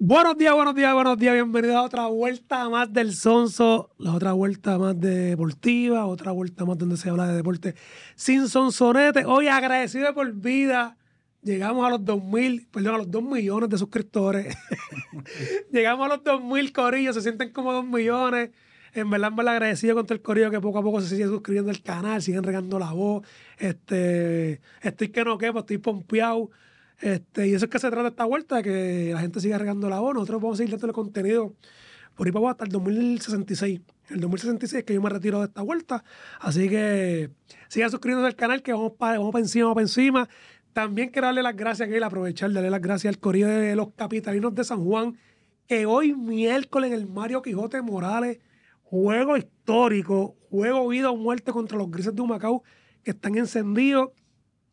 Buenos días, buenos días, buenos días. Bienvenidos a otra vuelta más del Sonso, la otra vuelta más de deportiva, otra vuelta más donde se habla de deporte sin sonsonete. Hoy agradecido por vida. Llegamos a los 2.000, perdón, a los 2 millones de suscriptores. Llegamos a los 2.000 corillos, se sienten como 2 millones. En verdad, me la agradecido con el corillo que poco a poco se sigue suscribiendo al canal, siguen regando la voz. Este, estoy que no quepo, estoy pompeado. Este, y eso es que se trata de esta vuelta, de que la gente siga regando la voz. Nosotros vamos a seguir dándole contenido por ahí para hasta el 2066. El 2066 es que yo me retiro de esta vuelta. Así que sigan suscribiéndose al canal que vamos para, encima, vamos para encima. También quiero darle las gracias a él, aprovechar, darle las gracias al corrido de los capitalinos de San Juan, que hoy miércoles en el Mario Quijote Morales, juego histórico, juego vida o muerte contra los grises de Humacao, que están encendidos.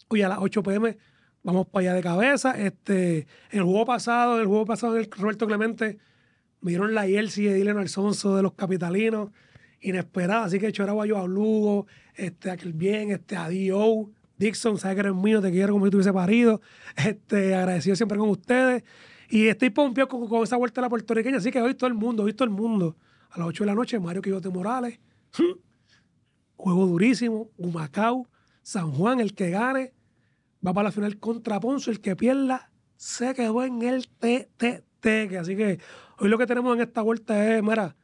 Hoy a las 8 pm vamos para allá de cabeza. Este, el juego pasado, el juego pasado en el Roberto Clemente, me dieron la Yelsi de Dylan Alfonso de los Capitalinos, inesperada. Así que choraba yo a Lugo, este, aquel Bien, este, a D.O., Dixon, sabes que eres mío, te quiero como si tuviese parido. Este, agradecido siempre con ustedes. Y estoy pompeado con, esa vuelta a la puertorriqueña, así que hoy todo el mundo, hoy todo el mundo. A las 8 de la noche, Mario Quijote Morales. Juego durísimo, Humacao, San Juan, el que gane, va para la final contra Ponzo, El que pierda se quedó en el TTT. Así que hoy lo que tenemos en esta vuelta es, mira,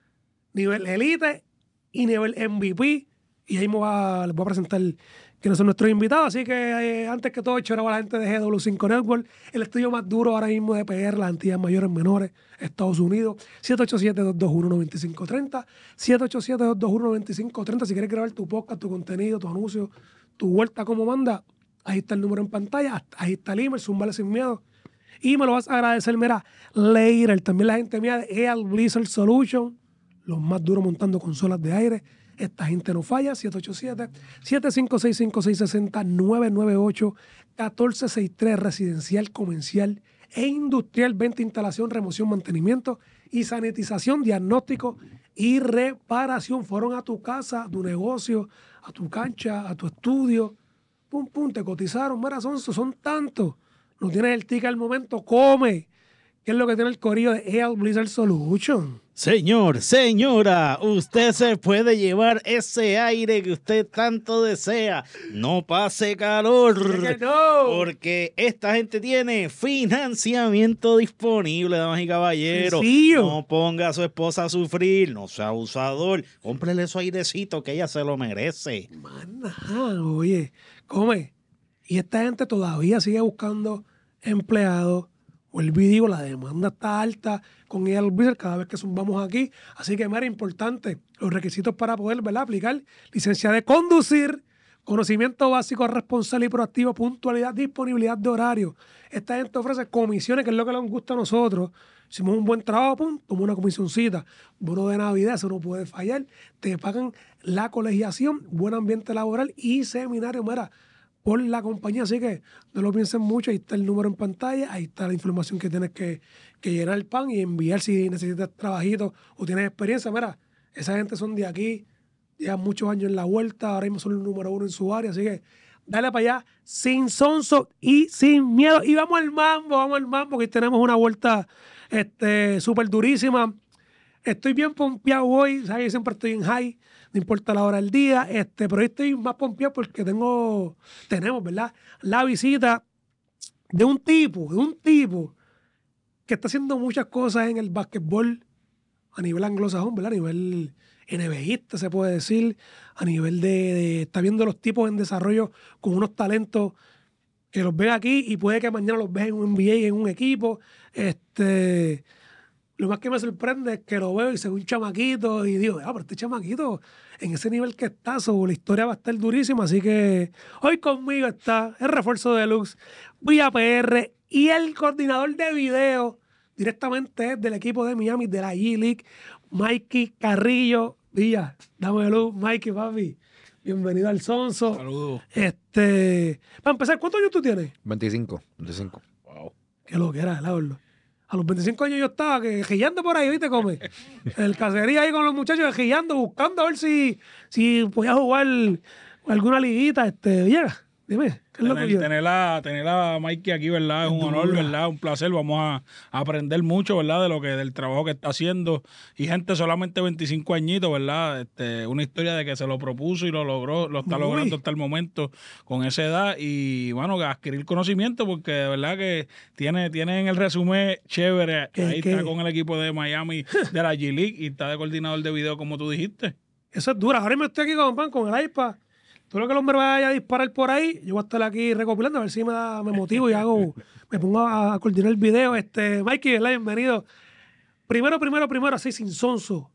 nivel elite y nivel MVP. Y ahí les voy a presentar quiénes son nuestros invitados. Así que eh, antes que todo, hecho a la gente de GW5 Network, el estudio más duro ahora mismo de PR, las entidades mayores menores, Estados Unidos, 787-221-9530, 787-221-9530. Si quieres grabar tu podcast, tu contenido, tu anuncio, tu vuelta como manda, Ahí está el número en pantalla, ahí está el email, sin miedo. Y me lo vas a agradecer, mira, later. También la gente mía de EAL Blizzard Solution, los más duros montando consolas de aire. Esta gente no falla, 787-756-5660-998-1463, residencial, comercial e industrial, venta, instalación, remoción, mantenimiento y sanitización, diagnóstico y reparación. Fueron a tu casa, a tu negocio, a tu cancha, a tu estudio, pum, pum, te cotizaron, mira, son, son tantos. No tienes el tica al momento, come. ¿Qué es lo que tiene el corillo de El Blizzard Solution? Señor, señora, usted se puede llevar ese aire que usted tanto desea. No pase calor. no. Porque esta gente tiene financiamiento disponible, damas y caballeros. No ponga a su esposa a sufrir, no sea abusador. Cómprele su airecito que ella se lo merece. ¡Manda, oye, come. Y esta gente todavía sigue buscando empleados. o el vídeo, la demanda está alta con el cada vez que zumbamos aquí. Así que, más importante, los requisitos para poder aplicar licencia de conducir, conocimiento básico, responsable y proactivo, puntualidad, disponibilidad de horario. Esta gente ofrece comisiones, que es lo que nos gusta a nosotros. Hicimos un buen trabajo, pum, tomó una comisioncita. Bono de Navidad, eso no puede fallar. Te pagan la colegiación, buen ambiente laboral y seminario, mira, por la compañía. Así que no lo piensen mucho, ahí está el número en pantalla, ahí está la información que tienes que, llenar el pan y enviar si necesitas trabajito o tienes experiencia. Mira, esa gente son de aquí, llevan muchos años en la vuelta, ahora mismo son el número uno en su área, así que dale para allá sin sonso y sin miedo. Y vamos al mambo, vamos al mambo, que tenemos una vuelta súper este, durísima. Estoy bien pompeado hoy, ¿sabes? siempre estoy en high, no importa la hora del día, este, pero hoy estoy más pompeado porque tengo, tenemos, ¿verdad? La visita de un tipo, de un tipo que está haciendo muchas cosas en el básquetbol a nivel anglosajón, ¿verdad? A nivel NBA, se puede decir, a nivel de, Está viendo los tipos en desarrollo con unos talentos que los ve aquí y puede que mañana los vea en un NBA, en un equipo. Este lo más que me sorprende es que lo veo y se un chamaquito y digo, ah, pero este chamaquito en ese nivel que está, su la historia va a estar durísima. Así que hoy conmigo está el refuerzo de Lux, Villa PR y el coordinador de video directamente del equipo de Miami, de la G-League, Mikey Carrillo. Villa, dame luz, Mikey, papi. Bienvenido al Sonso. Saludos. Este, para empezar, ¿cuántos años tú tienes? 25, 25. Wow. Qué lo que era, verdad. A los 25 años yo estaba que gillando por ahí, ¿viste? Come. En el cacería ahí con los muchachos gillando, buscando a ver si, si podía jugar alguna liguita. Este, llega, dime tener, a, Mikey aquí, ¿verdad? Es un honor, ¿verdad? Un placer. Vamos a, aprender mucho, ¿verdad? De lo que, del trabajo que está haciendo. Y gente solamente 25 añitos, ¿verdad? Este, una historia de que se lo propuso y lo logró, lo está logrando hasta el momento con esa edad. Y bueno, adquirir conocimiento, porque de verdad que tiene, tiene en el resumen chévere. Ahí está con el equipo de Miami de la G League y está de coordinador de video, como tú dijiste. Eso es dura. Ahora me estoy aquí con, con el iPad todo lo que el hombre vaya a disparar por ahí, yo voy a estar aquí recopilando, a ver si me, motivo y hago, me pongo a, coordinar el video. Este, Mikey, bienvenido. Primero, primero, primero, así sin sonso.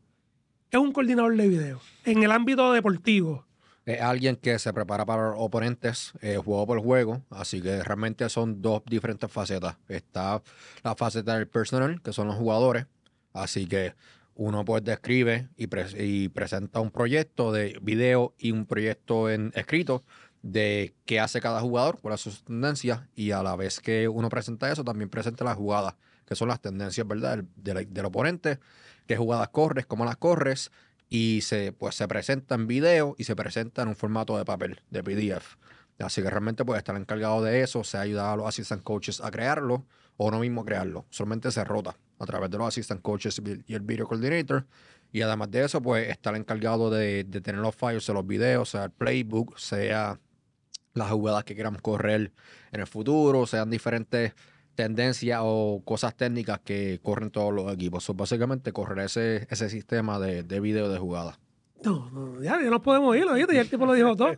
Es un coordinador de video en el ámbito deportivo. Es alguien que se prepara para los oponentes, eh, juego por juego, así que realmente son dos diferentes facetas. Está la faceta del personal, que son los jugadores, así que uno pues describe y, presenta un proyecto de video y un proyecto en escrito de qué hace cada jugador, cuáles son sus tendencias y a la vez que uno presenta eso también presenta las jugadas, que son las tendencias, ¿verdad? Del, oponente, qué jugadas corres, cómo las corres y se, pues, se presenta en video y se presenta en un formato de papel, de PDF. Así que realmente pues estar encargado de eso, se ha ayudado a los assistant coaches a crearlo o no mismo crearlo. Solamente se rota a través de los assistant coaches y el video coordinator. Y además de eso, pues estar encargado de, tener los files, de los videos, sea el playbook, sea las jugadas que queramos correr en el futuro, sean diferentes tendencias o cosas técnicas que corren todos los equipos. o básicamente correr ese, ese sistema de, de video de jugadas. No, ya, ya no podemos ir, ¿oíste? Y el tipo lo dijo todo.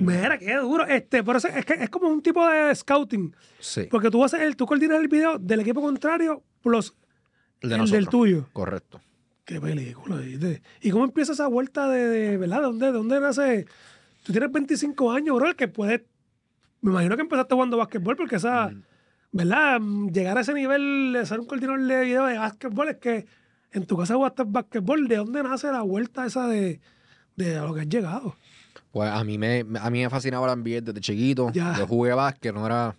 Mira, qué duro. Este, pero es, es, que es como un tipo de scouting. Sí. Porque tú haces el, tú coordinas el video del equipo contrario plus el, del tuyo. Correcto. Qué película, ¿viste? ¿Y cómo empieza esa vuelta de, verdad? ¿De dónde, de dónde nace? Tú tienes 25 años, bro, el que puedes. Me imagino que empezaste jugando básquetbol porque esa. Mm. ¿Verdad? Llegar a ese nivel de ser un coordinador de video de básquetbol es que en tu casa jugaste básquetbol, ¿de dónde nace la vuelta esa de, de lo que has llegado? Pues a mí me, a mí me fascinaba el NBA desde chiquito. Yo jugué básquet, no era,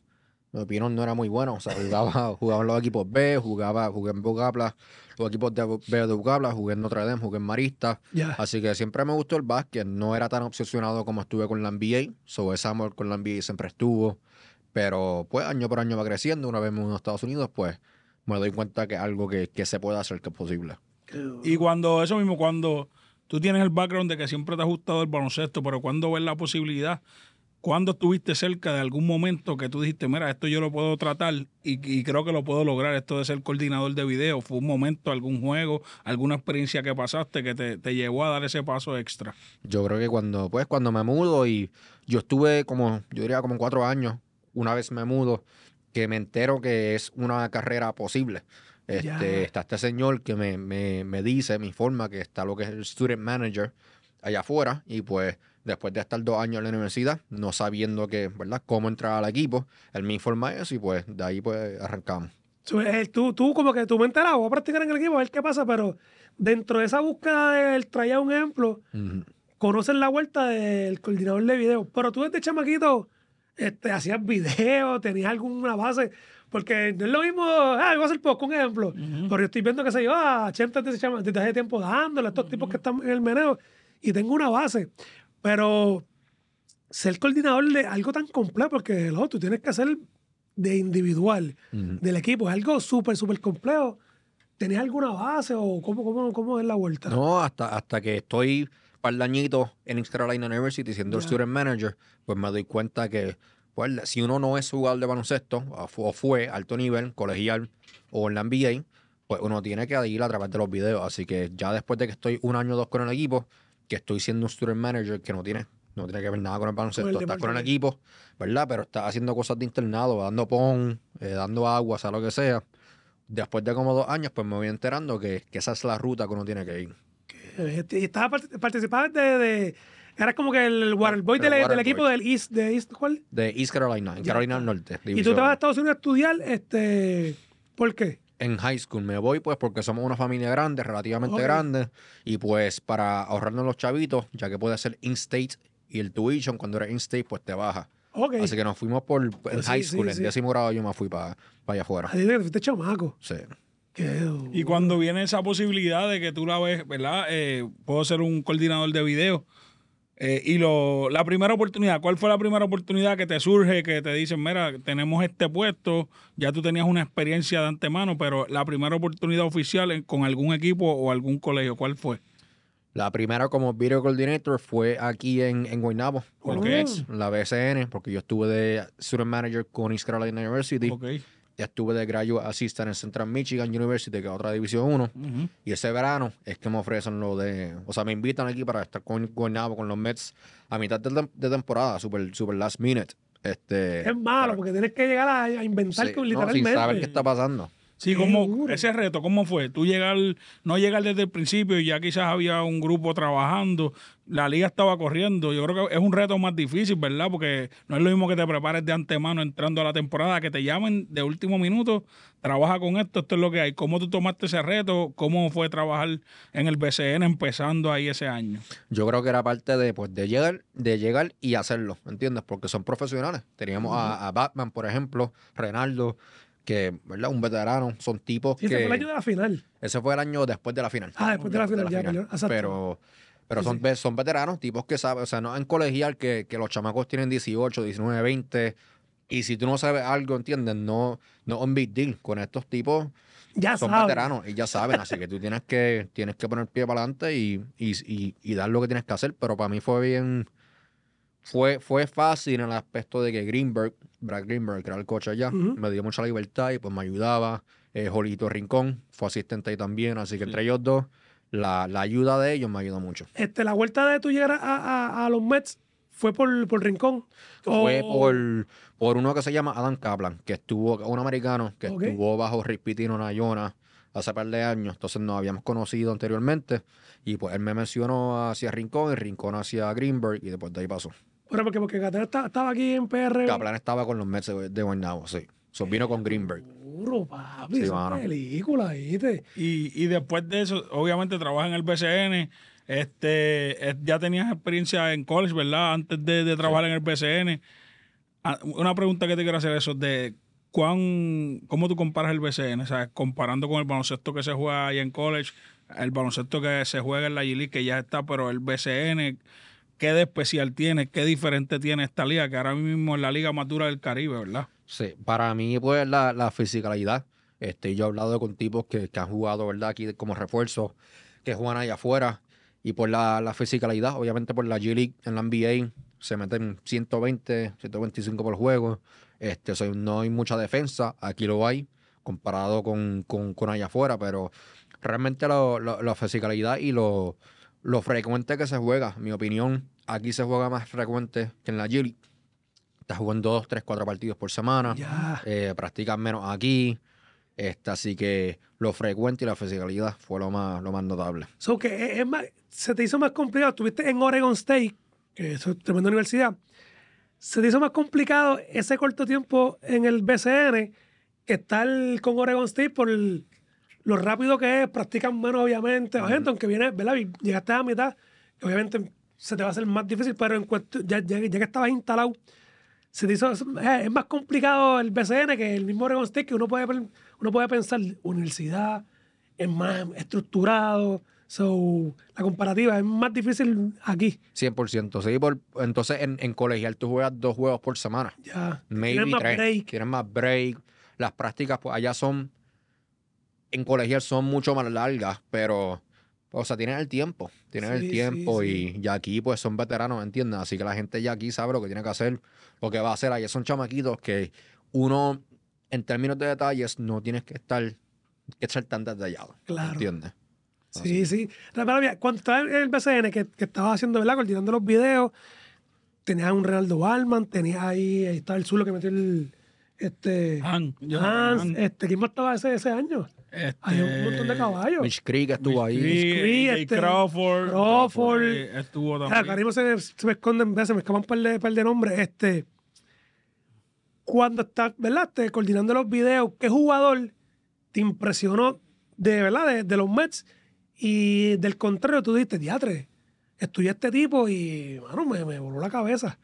mi opino no era muy bueno. O sea, jugaba, jugaba en los equipos B, jugaba, jugué en Bucapla, los equipos de B de Bucapla, jugué en Notre Dame, jugué en Marista. Así que siempre me gustó el básquet. No era tan obsesionado como estuve con la NBA. Sobre ese con la NBA siempre estuvo. Pero pues año por año va creciendo. Una vez me a Estados Unidos, pues me doy cuenta que es algo que, se puede hacer, que es posible. Y cuando, eso mismo, cuando tú tienes el background de que siempre te ha gustado el baloncesto, pero cuando ves la posibilidad, cuando estuviste cerca de algún momento que tú dijiste, mira, esto yo lo puedo tratar y, creo que lo puedo lograr, esto de ser coordinador de video, fue un momento, algún juego, alguna experiencia que pasaste que te, te, llevó a dar ese paso extra? Yo creo que cuando, pues, cuando me mudo y yo estuve como, yo diría como cuatro años, una vez me mudo, que me entero que es una carrera posible. Este, Está este señor que me, me, dice, me informa que está lo que es el student manager allá afuera y pues después de estar dos años en la universidad, no sabiendo que, ¿verdad? cómo entrar al equipo, él me informa eso y pues de ahí pues arrancamos. Tú, tú como que tú me enteras, voy a practicar en el equipo, a ver qué pasa, pero dentro de esa búsqueda él traía un ejemplo, conocen la vuelta del coordinador de video, pero tú desde chamaquito este, hacías videos, tenías alguna base. Porque no es lo mismo, ah, voy a hacer poco, un ejemplo. porque Pero yo estoy viendo que se lleva ah, a 80 desde hace tiempo dándole a estos tipos que están en el meneo y tengo una base. Pero ser coordinador de algo tan complejo, porque lo, tú tienes que hacer de individual, del equipo, es algo súper, súper complejo. ¿Tenías alguna base o cómo, cómo, cómo es la vuelta? No, hasta, hasta que estoy par de en Extra Line University siendo student manager, pues me doy cuenta que pues, si uno no es jugador de baloncesto o fue alto nivel, colegial o en la NBA, pues uno tiene que ir a través de los videos. Así que ya después de que estoy un año o dos con el equipo, que estoy siendo un student manager que no tiene no tiene que ver nada con el baloncesto, está con el equipo, ¿verdad? Pero está haciendo cosas de internado, dando pon, eh, dando agua, sea lo que sea. Después de como dos años, pues me voy enterando que, que, esa es la ruta que uno tiene que ir. Este, y estaba participaba de, era como que el Waterboy del, del, equipo del East, de East, ¿cuál? De East Carolina, en Carolina del Norte. Y tú te vas a Estados Unidos a estudiar, este, ¿por qué? En high school me voy pues porque somos una familia grande, relativamente grande, y pues para ahorrarnos los chavitos, ya que puede ser in-state y el tuition cuando eres in-state pues te baja. Así que nos fuimos por en pues high school, en décimo grado yo me fui para, allá afuera. Así que te fuiste chamaco. Sí. Y cuando viene esa posibilidad de que tú la ves, ¿verdad? Eh, puedo ser un coordinador de video. Eh, y lo, la primera oportunidad, ¿cuál fue la primera oportunidad que te surge, que te dicen, mira, tenemos este puesto, ya tú tenías una experiencia de antemano, pero la primera oportunidad oficial con algún equipo o algún colegio, ¿cuál fue? La primera como video coordinator fue aquí en, en en la BCN, porque yo estuve de student manager con East Carolina University. Okay. Ya estuve de graduate assistant en Central Michigan University, que es otra división 1. Y ese verano es que me ofrecen lo de. O sea, me invitan aquí para estar con, con, con los Mets a mitad de, temporada, super, super last minute. Este, es malo, porque tienes que llegar a, inventar que literalmente. No, sin saber qué está pasando. Sí, como ese reto, ¿cómo fue? Tú llegar, no llegar desde el principio y ya quizás había un grupo trabajando, la liga estaba corriendo. Yo creo que es un reto más difícil, ¿verdad? Porque no es lo mismo que te prepares de antemano entrando a la temporada, que te llamen de último minuto, trabaja con esto, esto es lo que hay. ¿Cómo tú tomaste ese reto? ¿Cómo fue trabajar en el BCN empezando ahí ese año? Yo creo que era parte de, pues, de llegar, de llegar y hacerlo, ¿entiendes? Porque son profesionales. Teníamos a, a, Batman, por ejemplo, Renaldo, que, ¿verdad? Un veterano, son tipos que... Ese fue el año de la final. Ese fue el año después de la final. Ah, después de la final, ya, Pero, pero son, son veteranos, tipos que saben, o sea, no en colegial que, que los chamacos tienen 18, 19, 20, y si tú no sabes algo, ¿entiendes? No, no un big deal. Con estos tipos ya son veteranos y ya saben, así que tú tienes que, tienes que poner pie para adelante y, dar lo que tienes que hacer, pero para mí fue bien fue, fue fácil en el aspecto de que Greenberg Brad Greenberg, que era el coach allá, me dio mucha libertad y pues me ayudaba. Eh, Jolito Rincón fue asistente ahí también, así que entre ellos dos, la, ayuda de ellos me ayudó mucho. Este, la vuelta de tú llegar a, los Mets fue por, por Rincón. Fue por, por, uno que se llama Adam Kaplan, que estuvo, un americano, que estuvo bajo una Nayona hace par de años, entonces nos habíamos conocido anteriormente, y pues él me mencionó hacia Rincón, y Rincón hacia Greenberg, y después de ahí pasó porque, porque estaba aquí en PR. Kaplan estaba con los Mets de, Guaynabo, sí. vino con Greenberg. película, ¿viste? Y, y después de eso, obviamente trabaja en el BCN. Este, eh, ya tenías experiencia en college, ¿verdad? Antes de, trabajar en el BCN. Ah, una pregunta que te quiero hacer eso de cuán, cómo tú comparas el BCN, o sea, comparando con el baloncesto que se juega ahí en college, el baloncesto que se juega en la G League que ya está, pero el BCN, qué de especial tiene, qué diferente tiene esta liga, que ahora mismo es la liga matura del Caribe, ¿verdad? Sí, para mí, pues, la, la fisicalidad. Este, yo he hablado con tipos que, han jugado, ¿verdad? Aquí como refuerzos, que juegan allá afuera. Y por la, la fisicalidad, obviamente por la G-League en la NBA, se meten 120, 125 por juego. Este, no hay mucha defensa, aquí lo hay, comparado con, con, allá afuera, pero realmente la fisicalidad y los lo frecuente que se juega, mi opinión, aquí se juega más frecuente que en la Jill. Estás jugando dos, tres, cuatro partidos por semana. practican eh, practicas menos aquí. Este, así que lo frecuente y la fisicalidad fue lo más, lo más notable. So que es más, se te hizo más complicado. Estuviste en Oregon State, que es una tremenda universidad. Se te hizo más complicado ese corto tiempo en el BCN que estar con Oregon State por lo rápido que es, practican menos, obviamente. Uh aunque viene, ¿verdad? Llegaste a la mitad, obviamente se te va a hacer más difícil, pero en cuanto, ya, ya, que estabas instalado, se te es, más complicado el BCN que el mismo Oregon State, que uno puede, uno puede pensar, universidad, es más estructurado. So, la comparativa es más difícil aquí. 100%. Sí, entonces en, colegial tú juegas dos juegos por semana. Ya. tienes más break. más break. Las prácticas pues, allá son en colegial son mucho más largas, pero, o sea, tienen el tiempo, tienen el tiempo y aquí pues son veteranos, ¿entiendes? Así que la gente ya aquí sabe lo que tiene que hacer, lo que va a hacer. Ahí son chamaquitos que uno, en términos de detalles, no tienes que estar, que estar tan detallado, claro. ¿entiendes? Sí, Sí, sí. Mira, cuando estaba en el BCN, que, que estaba haciendo, ¿verdad? Coordinando los videos, tenías un Reinaldo Balman, tenía ahí, ahí estaba el Zulo que metió el. Este. Hans. Este, ¿Quién más estaba ese, ese año? Hay un este, montón de caballos. Mitch Creek estuvo ahí. Mitch este, Crawford. Crawford. Eh, estuvo también. Claro, Caribe se, se, me esconden, se me escapan un par de, par de nombres. Este, cuando estás, ¿verdad? Te, este, coordinando los videos, ¿qué jugador te impresionó de, ¿verdad? De, los Mets y del contrario tú dijiste, diatre, estudié este tipo y, mano, me, me voló la cabeza.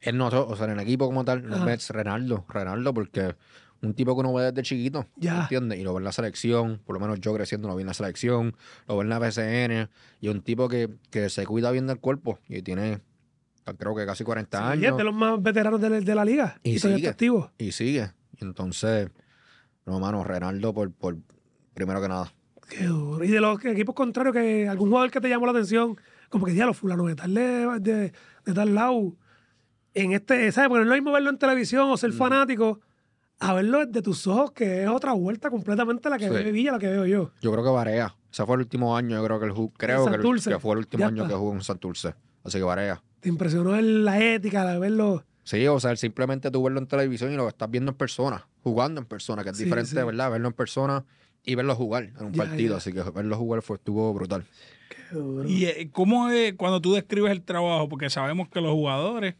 Él no, o sea, en el equipo como tal, los Mets, Renaldo, Renaldo, porque un tipo que uno ve desde chiquito, ¿entiendes? Y lo ve en la selección, por lo menos yo creciendo lo vi en la selección, lo ve en la PCN, y un tipo que, se cuida bien del cuerpo y tiene pues, creo que casi 40 años. Y es de los más veteranos de, la, liga. Y, sigue. Y sigue. Entonces, no, mano, Renaldo por, por primero que nada. Qué duro. Y de los equipos contrarios, que algún jugador que te llamó la atención, como que ya los de tal, de, tal lado, en este, ¿sabes? Porque no es mismo verlo en televisión o ser mm. fanático a verlo desde tus ojos, que es otra vuelta completamente la que sí. la que veo yo. Yo creo que Varea. Ese fue el último año, yo creo que el fue el último año que jugó en Santurce. Así que Varea. ¿Te impresionó la ética, de verlo? Sí, o sea, simplemente tú verlo en televisión y lo estás viendo en persona, jugando en persona, que es diferente, ¿verdad? Verlo en persona y verlo jugar en un partido. Así que verlo jugar fue, estuvo brutal. Qué duro. ¿Y eh, cómo es cuando tú describes el trabajo? Porque sabemos que los jugadores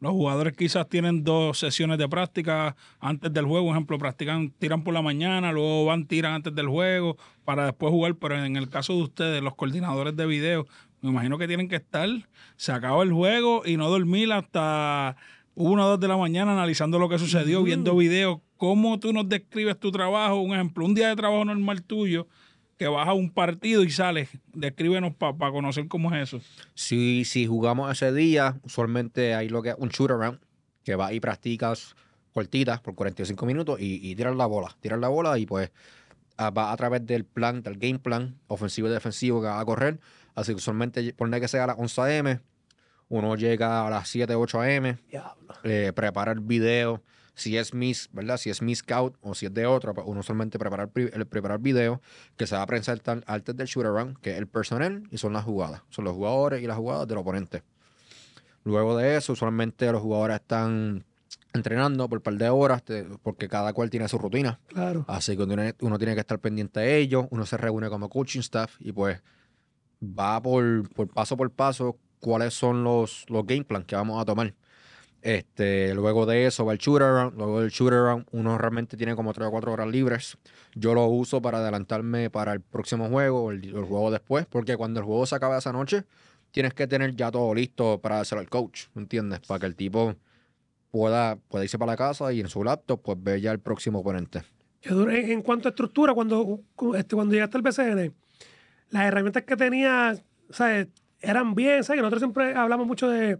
los jugadores quizás tienen dos sesiones de práctica antes del juego, por ejemplo, practican, tiran por la mañana, luego van, tiran antes del juego para después jugar, pero en el caso de ustedes, los coordinadores de video, me imagino que tienen que estar, se acaba el juego y no dormir hasta una o dos de la mañana analizando lo que sucedió, viendo videos. ¿Cómo tú nos describes tu trabajo? Un ejemplo, un día de trabajo normal tuyo, que vas a un partido y sales. Descríbenos para conocer cómo es eso. Si, si jugamos ese día, usualmente hay lo que un shoot around, que vas y practicas cortitas por 45 minutos y, tiras la bola. Tiras la bola y pues ah, va a través del plan, del game plan ofensivo y defensivo que va a correr. Así que usualmente, poner que sea a las 11 a.m., uno llega a las 7, 8 a.m., prepara el video, si es Miss, ¿verdad? Si es Miss Scout o si es de otra, pues uno solamente preparar, el preparar video que se va a prensar antes del shoot around, que es el personal y son las jugadas. Son los jugadores y las jugadas del oponente. Luego de eso, usualmente los jugadores están entrenando por un par de horas, porque cada cual tiene su rutina. Claro. Así que uno, tiene que estar pendiente de ellos, uno se reúne como coaching staff y pues va por, paso por paso cuáles son los, los game plans que vamos a tomar. Este, luego de eso va el shoot around. Luego del shoot around, uno realmente tiene como 3 o 4 horas libres. Yo lo uso para adelantarme para el próximo juego o el, juego después, porque cuando el juego se acaba esa noche, tienes que tener ya todo listo para hacer al coach, ¿entiendes? Para que el tipo pueda, irse para la casa y en su laptop, pues ve ya el próximo oponente. En cuanto a estructura, cuando, este, cuando llegaste al BCN, las herramientas que tenía, Eran bien, ¿sabes? Que nosotros siempre hablamos mucho de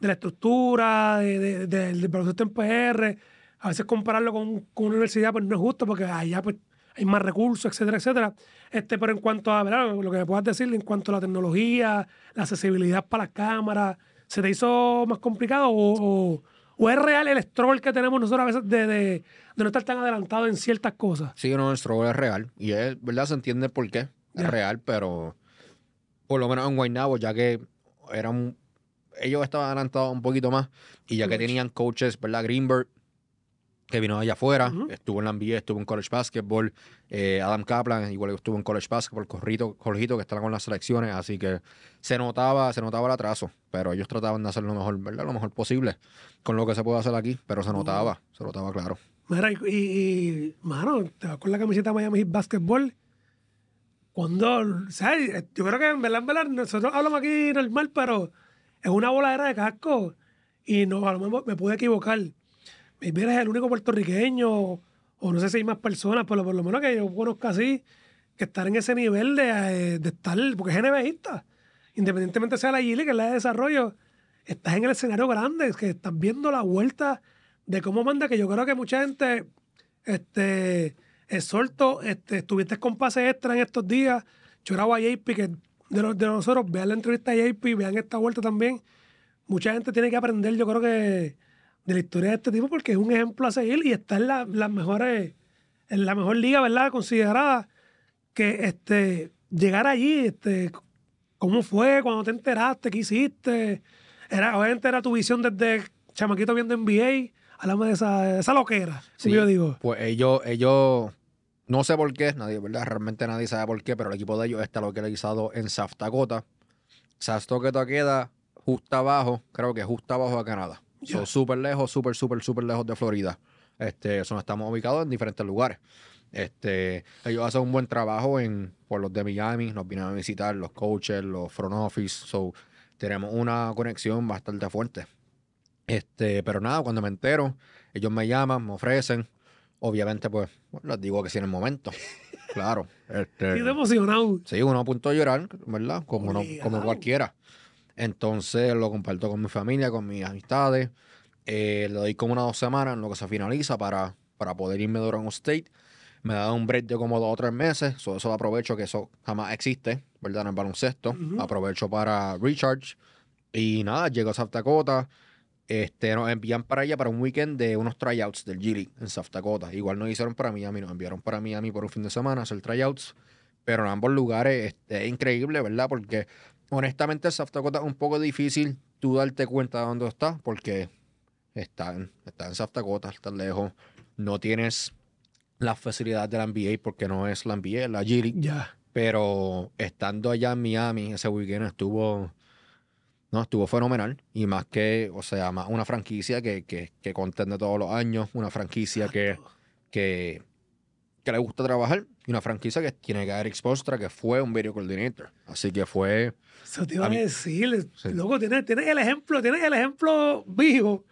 de la estructura, de, de, del proceso en PR. A veces compararlo con, una universidad pues no es justo porque allá pues hay más recursos, etcétera, etcétera. Este, pero en cuanto a, ¿verdad? Lo que me puedas decir en cuanto a la tecnología, la accesibilidad para las cámaras, ¿se te hizo más complicado o, es real el stroll que tenemos nosotros a veces de, no estar tan adelantado en ciertas cosas? Sí, no, el stroll es real. Y es, ¿verdad? Se entiende por qué. Es real, pero por lo menos en Guaynabo, ya que era un, ellos estaban adelantados un poquito más y ya que tenían coaches, ¿verdad? Greenberg, que vino allá afuera, estuvo en la NBA, estuvo en college basketball, eh, Adam Kaplan igual estuvo en college basketball, Corrito, que estaba con las selecciones, así que se notaba, se notaba el atraso, pero ellos trataban de hacer lo mejor, ¿verdad? Lo mejor posible con lo que se puede hacer aquí, pero se notaba, se notaba claro. Mira, y, y, mano, te acuerdas con la camiseta Miami Heat Basketball. Cuando, sabes yo creo que en verdad, en verdad, nosotros hablamos aquí normal, pero es una boladera de casco. Y no, a lo me pude equivocar. Eh, Mi es el único puertorriqueño, o, no sé si hay más personas, pero por lo menos que yo conozca así, que estar en ese nivel de, eh, de estar, porque es NBAista. Independientemente sea la Gili, que es la de desarrollo, estás en el escenario grande, que estás viendo la vuelta de cómo manda, que yo creo que mucha gente, este, exhorto, este, estuviste con pase extra en estos días, yo era a que de, nosotros, vean la entrevista de JP, vean esta vuelta también. Mucha gente tiene que aprender, yo creo que, de la historia de este tipo, porque es un ejemplo a seguir y está en la, las mejores, en la mejor liga, ¿verdad? Considerada que este, llegar allí, este, ¿cómo fue? cuando te enteraste? ¿Qué hiciste? Era, obviamente era tu visión desde chamaquito viendo NBA. Hablamos de esa, esa loquera, sí, yo digo. Pues ellos, ellos no sé por qué, nadie, ¿verdad? Realmente nadie sabe por qué, pero el equipo de ellos está localizado en Saftagota. Saftagota queda justo abajo, creo que justo abajo de Canadá. Son súper lejos, súper, súper, súper lejos de Florida. Este, son, estamos ubicados en diferentes lugares. Este, ellos hacen un buen trabajo en, por los de Miami, nos vienen a visitar los coaches, los front office. So, tenemos una conexión bastante fuerte. Este, pero nada, cuando me entero, ellos me llaman, me ofrecen, Obviamente, pues, les digo que sí en el momento. Claro. Este, sí, emocionado. Sí, uno punto a llorar, ¿verdad? Como, como cualquiera. Entonces lo comparto con mi familia, con mis amistades. Lo eh, le doy como una dos semanas en lo que se finaliza para, para poder irme de un State. Me da un break de como dos o tres meses. So, eso aprovecho que eso jamás existe, ¿verdad? En el baloncesto. Aprovecho para recharge. Y nada, llego a South Dakota este, nos envían para allá para un weekend de unos tryouts del g en South Dakota. Igual nos hicieron para Miami, nos enviaron para Miami por un fin de semana a hacer tryouts. Pero en ambos lugares este, es increíble, ¿verdad? Porque honestamente South Dakota es un poco difícil tú darte cuenta de dónde está, porque está en, está en South Dakota, está lejos. No tienes la facilidad de la NBA porque no es la NBA, la g Pero estando allá en Miami, ese weekend estuvo no, estuvo fenomenal. Y más que, o sea, más una franquicia que, que, que contende todos los años, una franquicia que, que, que, le gusta trabajar y una franquicia que tiene que dar expostra, que fue un video coordinator. Así que fue. Eso te iba a, decir. Luego tienes, el ejemplo, tienes el ejemplo vivo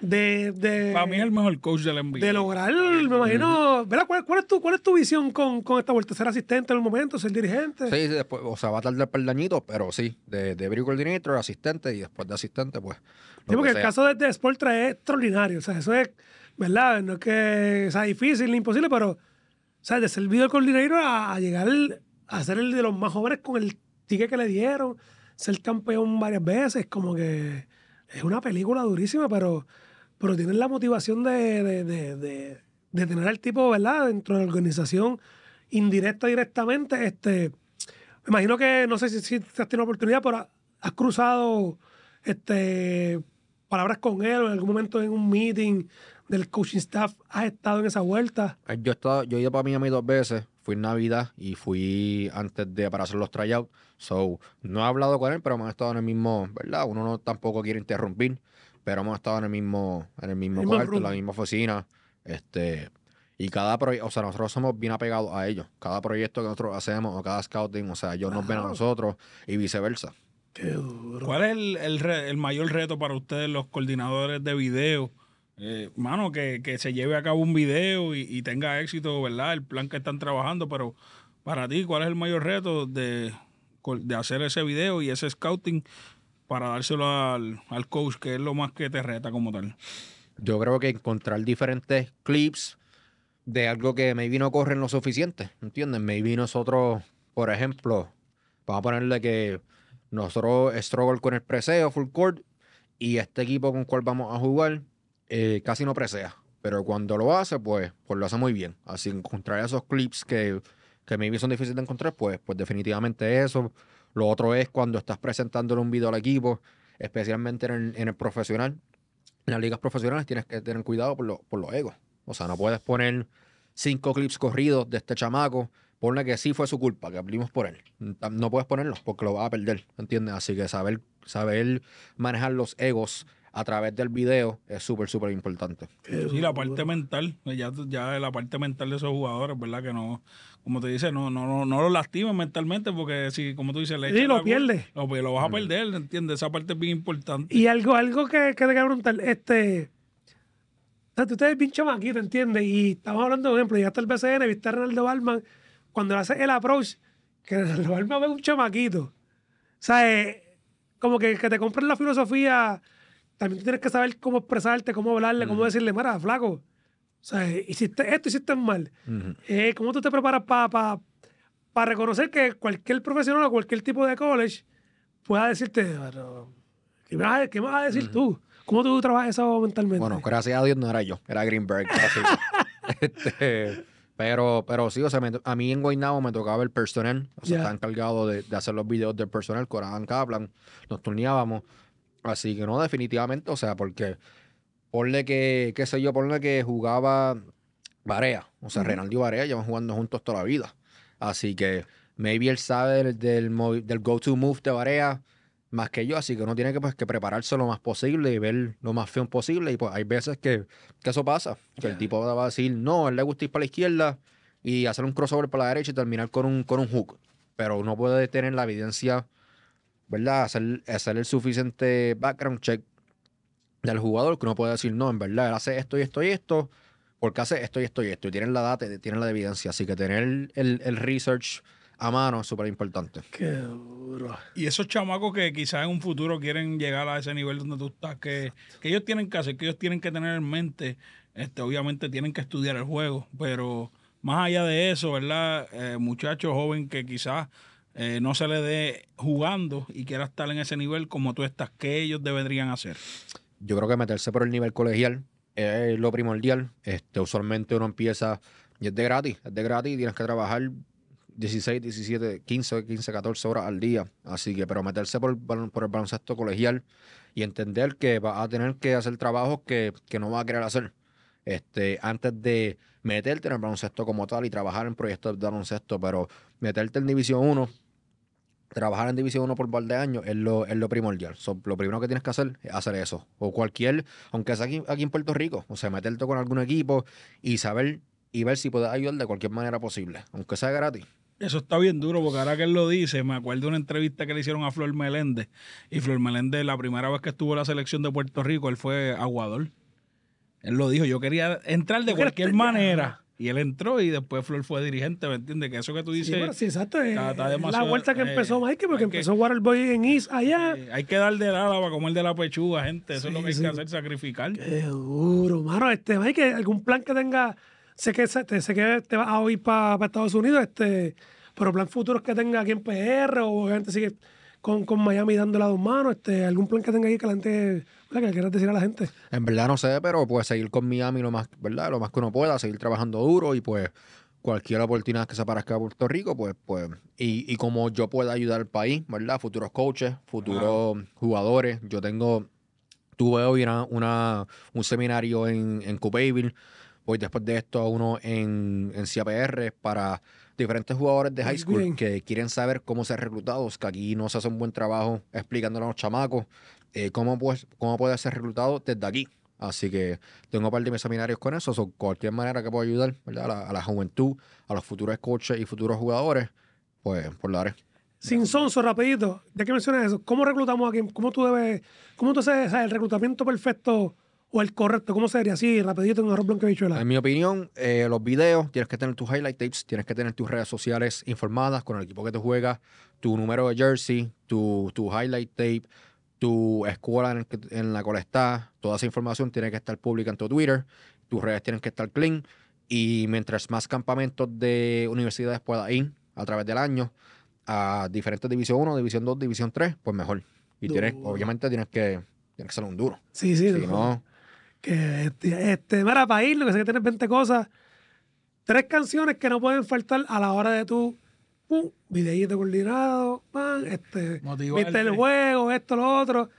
de, de, Para mí es el mejor coach del NBA. De lograr, me imagino. ¿Cuál, es tu, ¿Cuál es tu visión con, con esta vuelta? ¿Ser asistente en el momento? ¿Ser dirigente? Sí, después, o sea, va a tardar perdañito pero sí, de, de brico coordinator, asistente y después de asistente, pues. Sí, porque el caso de, de Sportra es extraordinario. O sea, eso es, ¿verdad? No es que sea difícil ni imposible, pero, o sea, de ser video coordinator a, a llegar a ser el de los más jóvenes con el ticket que le dieron, ser campeón varias veces, como que es una película durísima, pero, pero tienen la motivación de, tener al tipo, ¿verdad?, dentro de la organización, indirecta, directamente. Este, me imagino que, no sé si, si has tenido oportunidad, pero has cruzado este, palabras con él en algún momento en un meeting del coaching staff. ¿Has estado en esa vuelta? Yo he, estado, yo he ido para Miami dos veces fui en Navidad y fui antes de para hacer los tryouts. So, no he hablado con él, pero hemos estado en el mismo, ¿verdad? Uno no tampoco quiere interrumpir, pero hemos estado en el mismo, en el mismo cuarto, en la misma oficina. Este, y cada proyecto, o sea, nosotros somos bien apegados a ellos. Cada proyecto que nosotros hacemos o cada scouting, o sea, ellos nos ven a nosotros y viceversa. Qué ¿Cuál es el, el, el mayor reto para ustedes, los coordinadores de video? Eh, mano, que, se lleve a cabo un video y, tenga éxito, ¿verdad? El plan que están trabajando, pero para ti, ¿cuál es el mayor reto de, hacer ese video y ese scouting para dárselo al, coach, que es lo más que te reta como tal? Yo creo que encontrar diferentes clips de algo que maybe no corren lo suficiente, ¿entiendes? Maybe nosotros, por ejemplo, vamos a ponerle que nosotros struggle con el preseo, full court, y este equipo con el cual vamos a jugar eh, casi no presea. Pero cuando lo hace, pues, pues, lo hace muy bien. Así encontrar esos clips que, que me son difíciles de encontrar, pues, pues definitivamente eso. Lo otro es cuando estás presentándole un video al equipo, especialmente en el, profesional. En las ligas profesionales tienes que tener cuidado por, lo, por los egos. O sea, no puedes poner cinco clips corridos de este chamaco. Ponle que sí fue su culpa, que abrimos por él. No puedes ponerlos porque lo vas a perder, ¿entiendes? Así que saber, saber manejar los egos a través del video es súper, súper importante. sí la parte mental, ya, ya la parte mental de esos jugadores, ¿verdad? Que no, como te dice, no, no, no, no lo lastimen mentalmente, porque si, como tú dices, le sí, lo pierdes. Lo, vas a perder, ¿entiendes? Esa parte es bien importante. Y algo, algo que, que te quiero preguntar, este. O sea, tú bien chamaquito, ¿entiendes? Y estamos hablando, por ejemplo, hasta el BCN, viste a Ronaldo Balman, cuando hace el approach, que Ronaldo Balman es un chamaquito. O sea, eh, como que, que te compren la filosofía también tienes que saber cómo expresarte, cómo hablarle, cómo decirle, mira, flaco, o sea, hiciste esto, hiciste mal. Eh, ¿Cómo tú te preparas para reconocer que cualquier profesional o cualquier tipo de college pueda decirte, ¿qué, me vas a, decir tú? ¿Cómo tú trabajas eso mentalmente? Bueno, gracias a Dios no era yo, era Greenberg. Este, pero, pero sí, o sea, a mí en Guaynabo me tocaba el personal, o sea, está encargado de, hacer los videos del personal, coraban Kaplan, nos turneábamos Así que no, definitivamente, o sea, porque ponle que, qué sé yo, ponle que jugaba Varea, o sea, Renaldo y Varea llevan jugando juntos toda la vida. Así que maybe él sabe del, del, go-to move de Varea más que yo, así que uno tiene que, pues, que prepararse lo más posible y ver lo más feo posible. Y pues hay veces que, eso pasa, que el tipo va a decir, no, él le gusta ir para la izquierda y hacer un crossover para la derecha y terminar con un, con un hook. Pero uno puede tener la evidencia ¿verdad? Hacer, el suficiente background check del jugador que uno puede decir, no, en verdad, él hace esto y esto y esto, porque hace esto y esto y esto, y tienen la data, tienen la evidencia, así que tener el, research a mano es súper importante. Qué duro. Y esos chamacos que quizás en un futuro quieren llegar a ese nivel donde tú estás, que, que, ellos tienen que hacer, que ellos tienen que tener en mente, este, obviamente tienen que estudiar el juego, pero más allá de eso, ¿verdad? Eh, muchachos jóvenes que quizás eh, no se le dé jugando y quiera estar en ese nivel como tú estás, ¿qué ellos deberían hacer? Yo creo que meterse por el nivel colegial es lo primordial. Este, usualmente uno empieza es de gratis, es de gratis y tienes que trabajar 16, 17, 15, 15, 14 horas al día. Así que, pero meterse por, por el baloncesto colegial y entender que va a tener que hacer trabajos que, que no va a querer hacer. Este, antes de meterte en el baloncesto como tal y trabajar en proyectos de baloncesto, pero meterte en División 1 trabajar en División 1 por un par de años es lo, es lo primordial. lo primero que tienes que hacer es hacer eso. O cualquier, aunque sea aquí, aquí en Puerto Rico, o sea, meterte con algún equipo y saber y ver si puedes ayudar de cualquier manera posible, aunque sea gratis. Eso está bien duro, porque ahora que él lo dice, me acuerdo de una entrevista que le hicieron a Flor Meléndez. Y Flor Meléndez, la primera vez que estuvo en la selección de Puerto Rico, él fue aguador. Él lo dijo, yo quería entrar de cualquier manera. Y él entró y después Flor fue dirigente, ¿me entiendes? Que eso que tú dices. Sí, exacto. la vuelta que eh, empezó Mike, porque empezó empezó Boy en East allá. hay que dar la Álava como comer de la pechuga, gente. Eso es lo que hay que hacer, sacrificar. Qué duro, mano. Este, que algún plan que tenga. Sé que, que te vas a oír para Estados Unidos, este, pero plan futuros que tenga aquí en PR o gente sigue con, con Miami dándole a dos manos, este, algún plan que tenga aquí que la gente ¿Qué quieres decir a la gente. En verdad no sé, pero pues seguir con Miami lo más, ¿verdad? Lo más que uno pueda, seguir trabajando duro y pues cualquier oportunidad que se aparezca a Puerto Rico, pues, pues, y, como yo pueda ayudar al país, ¿verdad? Futuros coaches, futuros jugadores. Yo tengo, tuve hoy un seminario en, en hoy voy después de esto uno en, en CAPR para diferentes jugadores de high school que quieren saber cómo ser reclutados, que aquí no se hace un buen trabajo explicándole a los chamacos eh, cómo, pues, cómo puede ser reclutado desde aquí. Así que tengo par de mis seminarios con eso. So, cualquier manera que pueda ayudar A, la, juventud, a los futuros coaches y futuros jugadores, pues por pues la haré. Sin sonso, rapidito, ya que mencionas eso, ¿cómo reclutamos aquí ¿Cómo tú debes, cómo tú haces el reclutamiento perfecto o el correcto? ¿Cómo sería? Así, rapidito, en un arroz blanco dicho En mi opinión, eh, los videos, tienes que tener tus highlight tapes, tienes que tener tus redes sociales informadas con el equipo que te juega, tu número de jersey, tu, tu highlight tape, tu escuela en, la cual estás, toda esa información tiene que estar pública en tu Twitter, tus redes tienen que estar clean y mientras más campamentos de universidades puedas ir a través del año a diferentes división 1, división 2, división 3, pues mejor. Y tienes, obviamente tienes que, tienes que ser un duro. Sí, sí. Si no... Que este, este para ir, lo que sé que tienes 20 cosas, tres canciones que no pueden faltar a la hora de tu pum, coordinado, este, el juego, esto, lo otro.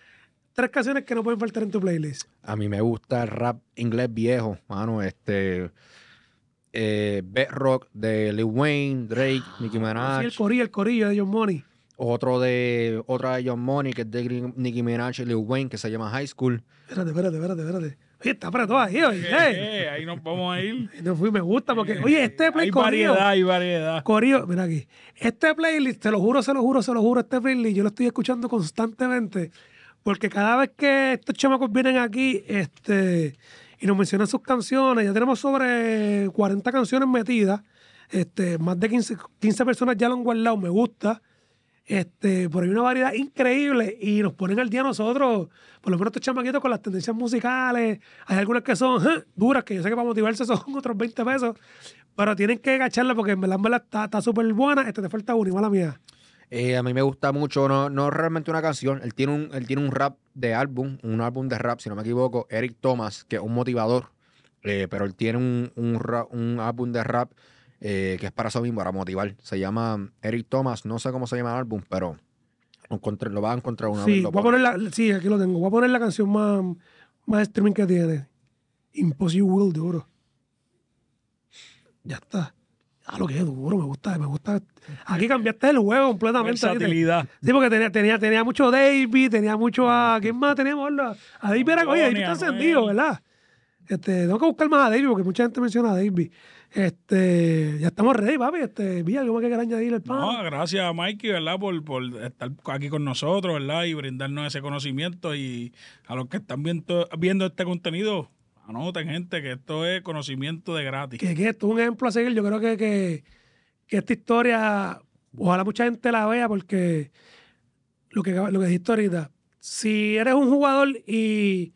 Tres canciones que no pueden faltar en tu playlist. A mí me gusta el rap inglés viejo, mano, este... Eh, Bedrock de Lil Wayne, Drake, ah, Nicki Minaj. el corillo, el corillo de John Money. Otro de, otra de John Money, que es de Nicki Minaj y Lil Wayne, que se llama High School. Espérate, espérate, espérate, espérate está para ahí, ahí nos vamos a ir. me gusta porque, eh, oye, este playlist Hay variedad, hay variedad. mira aquí. Este playlist, te lo juro, se lo juro, se lo juro, este playlist, yo lo estoy escuchando constantemente. Porque cada vez que estos chamacos vienen aquí, este, y nos mencionan sus canciones, ya tenemos sobre 40 canciones metidas. Este, más de 15, 15 personas ya lo han guardado, me gusta. Este, por ahí una variedad increíble y nos ponen al día nosotros, por lo menos estos chamaquitos con las tendencias musicales. Hay algunas que son duras, que yo sé que para motivarse son otros 20 pesos, pero tienen que agacharla porque en verdad, está súper buena. Este te falta una, igual la mía. Eh, a mí me gusta mucho, no, no realmente una canción. Él tiene un, él tiene un rap de álbum, un álbum de rap, si no me equivoco, Eric Thomas, que es un motivador. Eh, pero él tiene un, un álbum de rap eh, que es para eso mismo, para motivar. Se llama Eric Thomas, no sé cómo se llama el álbum, pero lo vas a encontrar una sí, vez. sí, aquí lo tengo. Voy a poner la canción más, más streaming que tiene. Impossible World, oro Ya está. Ah, lo que es duro, me gusta, me gusta. Aquí cambiaste el juego completamente. Versatilidad. Sí, porque tenía, tenía, tenía mucho David, tenía mucho a. ¿Quién más tenemos A David era, oye, David está encendido, ¿verdad? Este, tengo que buscar más a David, porque mucha gente menciona a David. Este, ya estamos ready, papi. Este, vi que añadir el pan. No, gracias a Mikey, ¿verdad? Por, estar aquí con nosotros, ¿verdad? Y brindarnos ese conocimiento. Y a los que están viendo, este contenido, anoten, gente, que esto es conocimiento de gratis. Que, esto es un ejemplo a seguir. Yo creo que, esta historia, ojalá mucha gente la vea, porque lo que, lo que dijiste ahorita, si eres un jugador y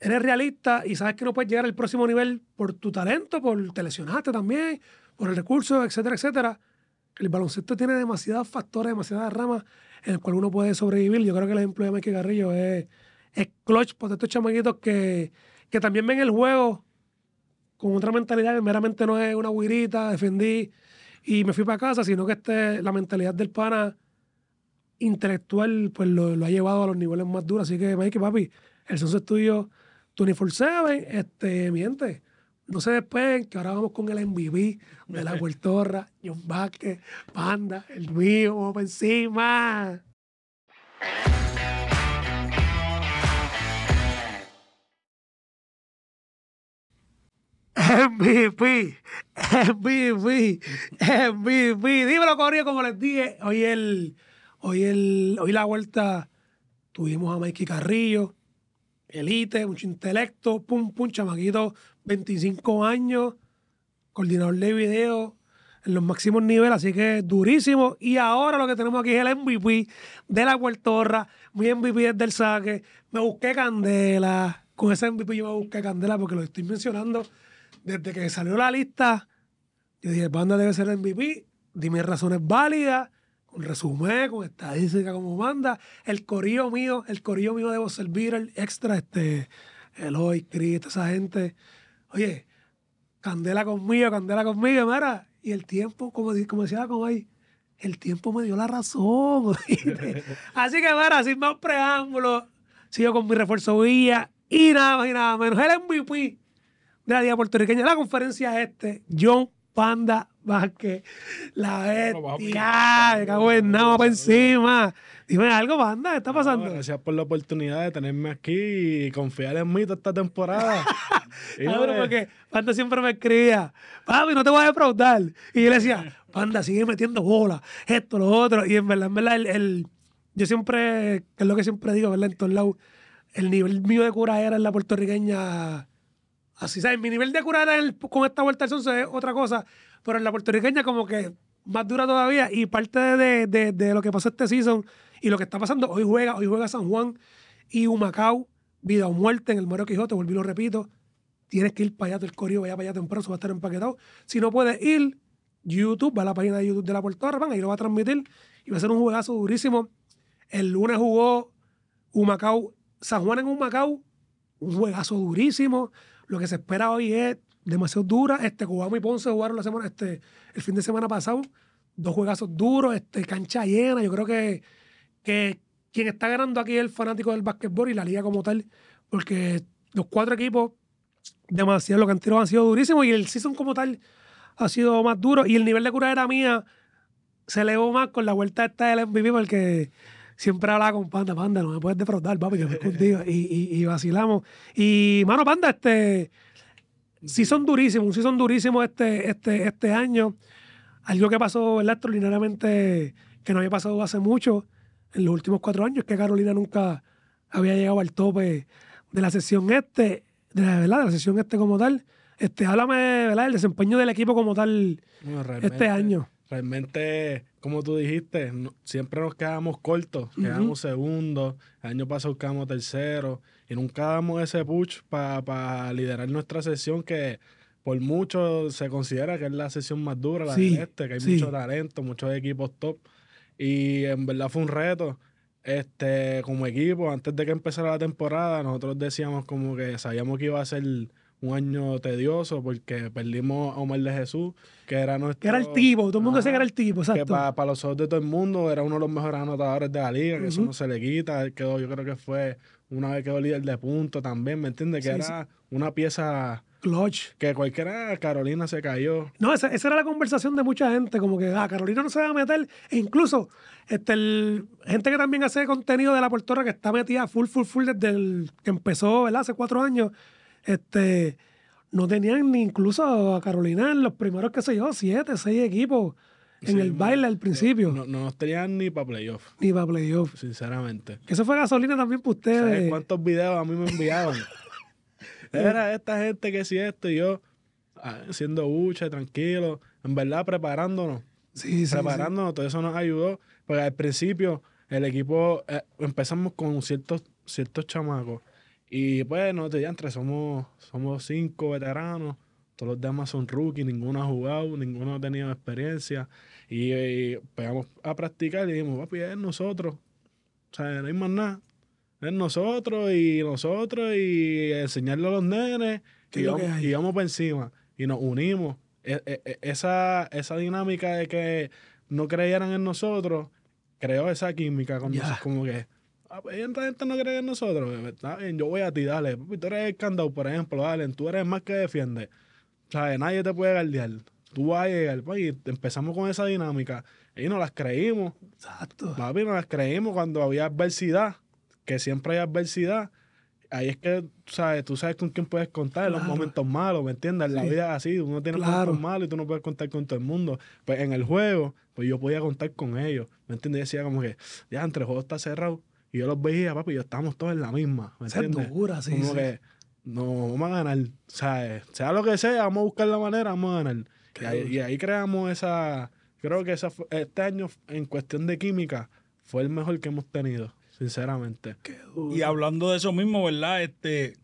eres realista y sabes que no puedes llegar al próximo nivel por tu talento, por te lesionaste también, por el recurso, etcétera, etcétera. El baloncesto tiene demasiados factores, demasiadas ramas en el cual uno puede sobrevivir. Yo creo que el ejemplo de Mike Garrillo es, es clutch por estos chamaguitos que, que también ven el juego con otra mentalidad que meramente no es una guirita, defendí y me fui para casa, sino que este, la mentalidad del pana intelectual pues lo, ha llevado a los niveles más duros. Así que, Mikey, papi, el son es 24-7, este, miente. No se despeguen, que ahora vamos con el MVP de la Huertorra, John Vázquez, Panda, el mío, vamos encima. MVP, MVP, MVP. Dímelo, Corrió, como les dije. Hoy, el, hoy, el, hoy la vuelta tuvimos a Mikey Carrillo elite, mucho intelecto, pum, pum, chamaquito, 25 años, coordinador de video en los máximos niveles, así que durísimo. Y ahora lo que tenemos aquí es el MVP de la Cuartorra, mi MVP es del saque, me busqué candela, con ese MVP yo me busqué candela porque lo estoy mencionando desde que salió la lista. Yo dije, Banda debe ser el MVP, dime razones válidas resumé con estadística como manda. El corillo mío, el corillo mío debo servir el extra, este, el hoy, Cristo, esa gente. Oye, candela conmigo, candela conmigo, mira. Y el tiempo, como, decía como ahí, el tiempo me dio la razón. Así que, mira, sin más preámbulos, sigo con mi refuerzo guía y nada más y nada menos. El MVP de la Día Puertorriqueña, la conferencia este, John Panda que la bestia, me cago nada, para encima. Dime algo, banda, ¿qué está pasando? gracias por la oportunidad de tenerme aquí y confiar en mí toda esta temporada. Claro, ah, eh. porque Banda siempre me escribía, papi, no te voy a defraudar. Y yo le decía, Banda, sigue metiendo bola, esto, lo otro. Y en verdad, en verdad, el, yo siempre, que es lo que siempre digo, ¿verdad? En todos lados, el nivel mío de cura era en la puertorriqueña. Así, ¿sabes? Mi nivel de cura era con esta vuelta al sol es otra cosa pero en la puertorriqueña como que más dura todavía y parte de, lo que pasó este season y lo que está pasando, hoy juega, hoy juega San Juan y Humacao, vida o muerte en el Mario Quijote, volví lo repito, tienes que ir para allá, el corrido vaya para allá temprano, se va a estar empaquetado. Si no puedes ir, YouTube, va a la página de YouTube de la Puerto ahí lo va a transmitir y va a ser un juegazo durísimo. El lunes jugó Humacao, San Juan en Humacao, un juegazo durísimo. Lo que se espera hoy es demasiado dura Este, cubano y Ponce jugaron la semana, este, el fin de semana pasado. Dos juegazos duros, este, cancha llena. Yo creo que, que quien está ganando aquí es el fanático del básquetbol y la liga como tal, porque los cuatro equipos, demasiado, lo que han sido durísimos y el season como tal ha sido más duro. Y el nivel de curadera mía se elevó más con la vuelta esta del MVP, porque siempre habla con Panda, Panda, no me puedes defraudar, papi, que me contigo. y vacilamos. Y, mano, Panda, este sí son durísimos, sí son durísimos este, este, este año. Algo que pasó extraordinariamente, que no había pasado hace mucho, en los últimos cuatro años, es que Carolina nunca había llegado al tope de la sesión este, de la, ¿verdad? De la sesión este como tal. Este, háblame ¿verdad? del desempeño del equipo como tal este año. Realmente, como tú dijiste, siempre nos quedamos cortos, quedamos segundos, año pasado quedamos terceros y nunca damos ese push para liderar nuestra sesión que por mucho se considera que es la sesión más dura, la de este, que hay mucho talento, muchos equipos top. Y en verdad fue un reto. Este, como equipo, antes de que empezara la temporada, nosotros decíamos como que sabíamos que iba a ser un año tedioso porque perdimos a Omar de Jesús, que era nuestro. Era el tipo, todo el mundo decía que era el tipo, exacto. Que para los ojos de todo el mundo era uno de los mejores anotadores de la liga, que eso no se le quita. quedó, yo creo que fue una vez quedó líder de punto también, ¿me entiendes? Que era una pieza... Clutch. Que cualquiera Carolina se cayó. No, esa, era la conversación de mucha gente, como que ah, Carolina no se va a meter. E incluso este, gente que también hace contenido de la Puertorra que está metida full, full, full desde que empezó, ¿verdad? Hace cuatro años. Este, no tenían ni incluso a Carolina en los primeros, que sé yo, siete, seis equipos en el baile al principio. No, nos tenían ni para playoff. Ni para playoff. Sinceramente. eso fue gasolina también para ustedes. ¿Sabes cuántos videos a mí me enviaban? Era esta gente que si esto y yo ah, siendo y tranquilo, en verdad preparándonos. Sí, sí, preparándonos, todo eso nos ayudó. Porque al principio el equipo eh, empezamos con ciertos, ciertos chamacos. Y pues nos ya entre somos, somos cinco veteranos todos los demás son rookies, ninguno ha jugado, ninguno ha tenido experiencia. Y, pegamos a practicar y dijimos, papi, es nosotros. O sea, no hay más nada. Es nosotros y nosotros y enseñarle a los nenes. Y vamos, y por encima. Y nos unimos. E, e, e, esa, esa dinámica de que no creyeran en nosotros creó esa química con como que ah, pues, gente no cree en nosotros, yo voy a ti, dale, tú eres el candado, por ejemplo, dale, tú eres más que defiende. ¿Sabes? Nadie te puede guardiar. Tú vas a llegar, pues, y empezamos con esa dinámica. Y nos las creímos. Exacto. Papi, nos las creímos cuando había adversidad, que siempre hay adversidad. Ahí es que sabes, tú sabes con quién puedes contar en los momentos malos, ¿me entiendes? la vida es así, uno tiene momentos malos y tú no puedes contar con todo el mundo. Pues en el juego, pues yo podía contar con ellos, ¿me entiendes? Y decía como que, ya, entre el juego está cerrado. Y yo los veía, papi, y yo estábamos todos en la misma, ¿me entiendes? Es dura, sí, como sí. que no vamos a ganar. o Sea lo que sea, vamos a buscar la manera, vamos a ganar. Y ahí, creamos esa. Creo que este año, en cuestión de química, fue el mejor que hemos tenido, sinceramente. Y hablando de eso mismo, ¿verdad? Este.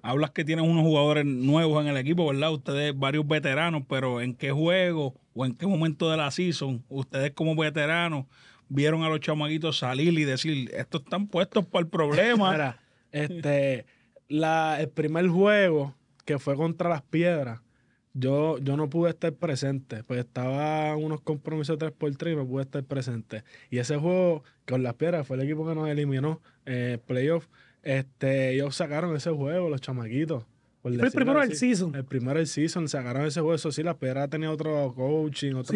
Hablas que tienen unos jugadores nuevos en el equipo, ¿verdad? Ustedes, varios veteranos, pero ¿en qué juego o en qué momento de la season ustedes como veteranos vieron a los chamaguitos salir y decir, estos están puestos para el problema? este, el primer juego que fue contra las piedras, yo, yo no pude estar presente, pues estaba unos compromisos 3x3 y no pude estar presente. Y ese juego con las piedras fue el equipo que nos eliminó, eh, playoff. Este, ellos sacaron ese juego, los chamaquitos. Fue el primero del season. El primero del season, sacaron ese juego. Eso sí, las piedras tenía otro coaching, otro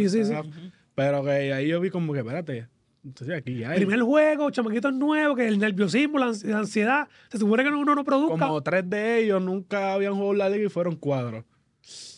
Pero que ahí yo vi como que, espérate, entonces aquí Primer juego, chamaquitos nuevos, que el nerviosismo, la ansiedad. Se supone que uno no produzca. Como tres de ellos nunca habían jugado la liga y fueron cuadros.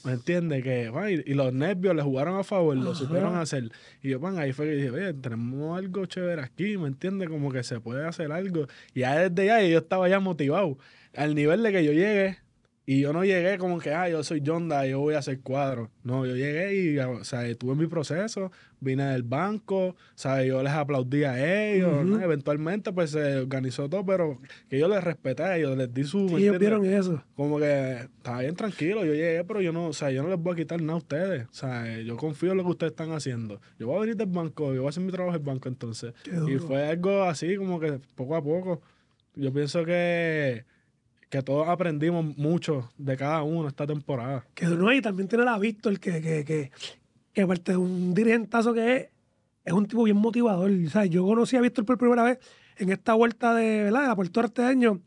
¿Me entiendes? Que, y, los nervios le jugaron a favor, lo supieron hacer. Y yo, van ahí fue que dije, oye, tenemos algo chévere aquí, ¿me entiendes? Como que se puede hacer algo. Y ya desde ya yo estaba ya motivado. Al nivel de que yo llegué, y yo no llegué como que, ah, yo soy Yonda, yo voy a hacer cuadros. No, yo llegué y, o sea, estuve en mi proceso, vine del banco, ¿sabes? Yo les aplaudí a ellos, Eventualmente, pues se organizó todo, pero que yo les respeté, yo les di su. ¿y ellos vieron eso. Como que estaba bien tranquilo, yo llegué, pero yo no, o sea, yo no les voy a quitar nada a ustedes, o sea, Yo confío en lo que ustedes están haciendo. Yo voy a venir del banco, yo voy a hacer mi trabajo en el banco, entonces. Y fue algo así, como que poco a poco. Yo pienso que que todos aprendimos mucho de cada uno esta temporada. Que no, y también tiene la Víctor, que, que, que, que aparte de un dirigentazo que es, es un tipo bien motivador. yo conocí a Víctor por primera vez en esta vuelta de, ¿verdad? de la Puerto Arteño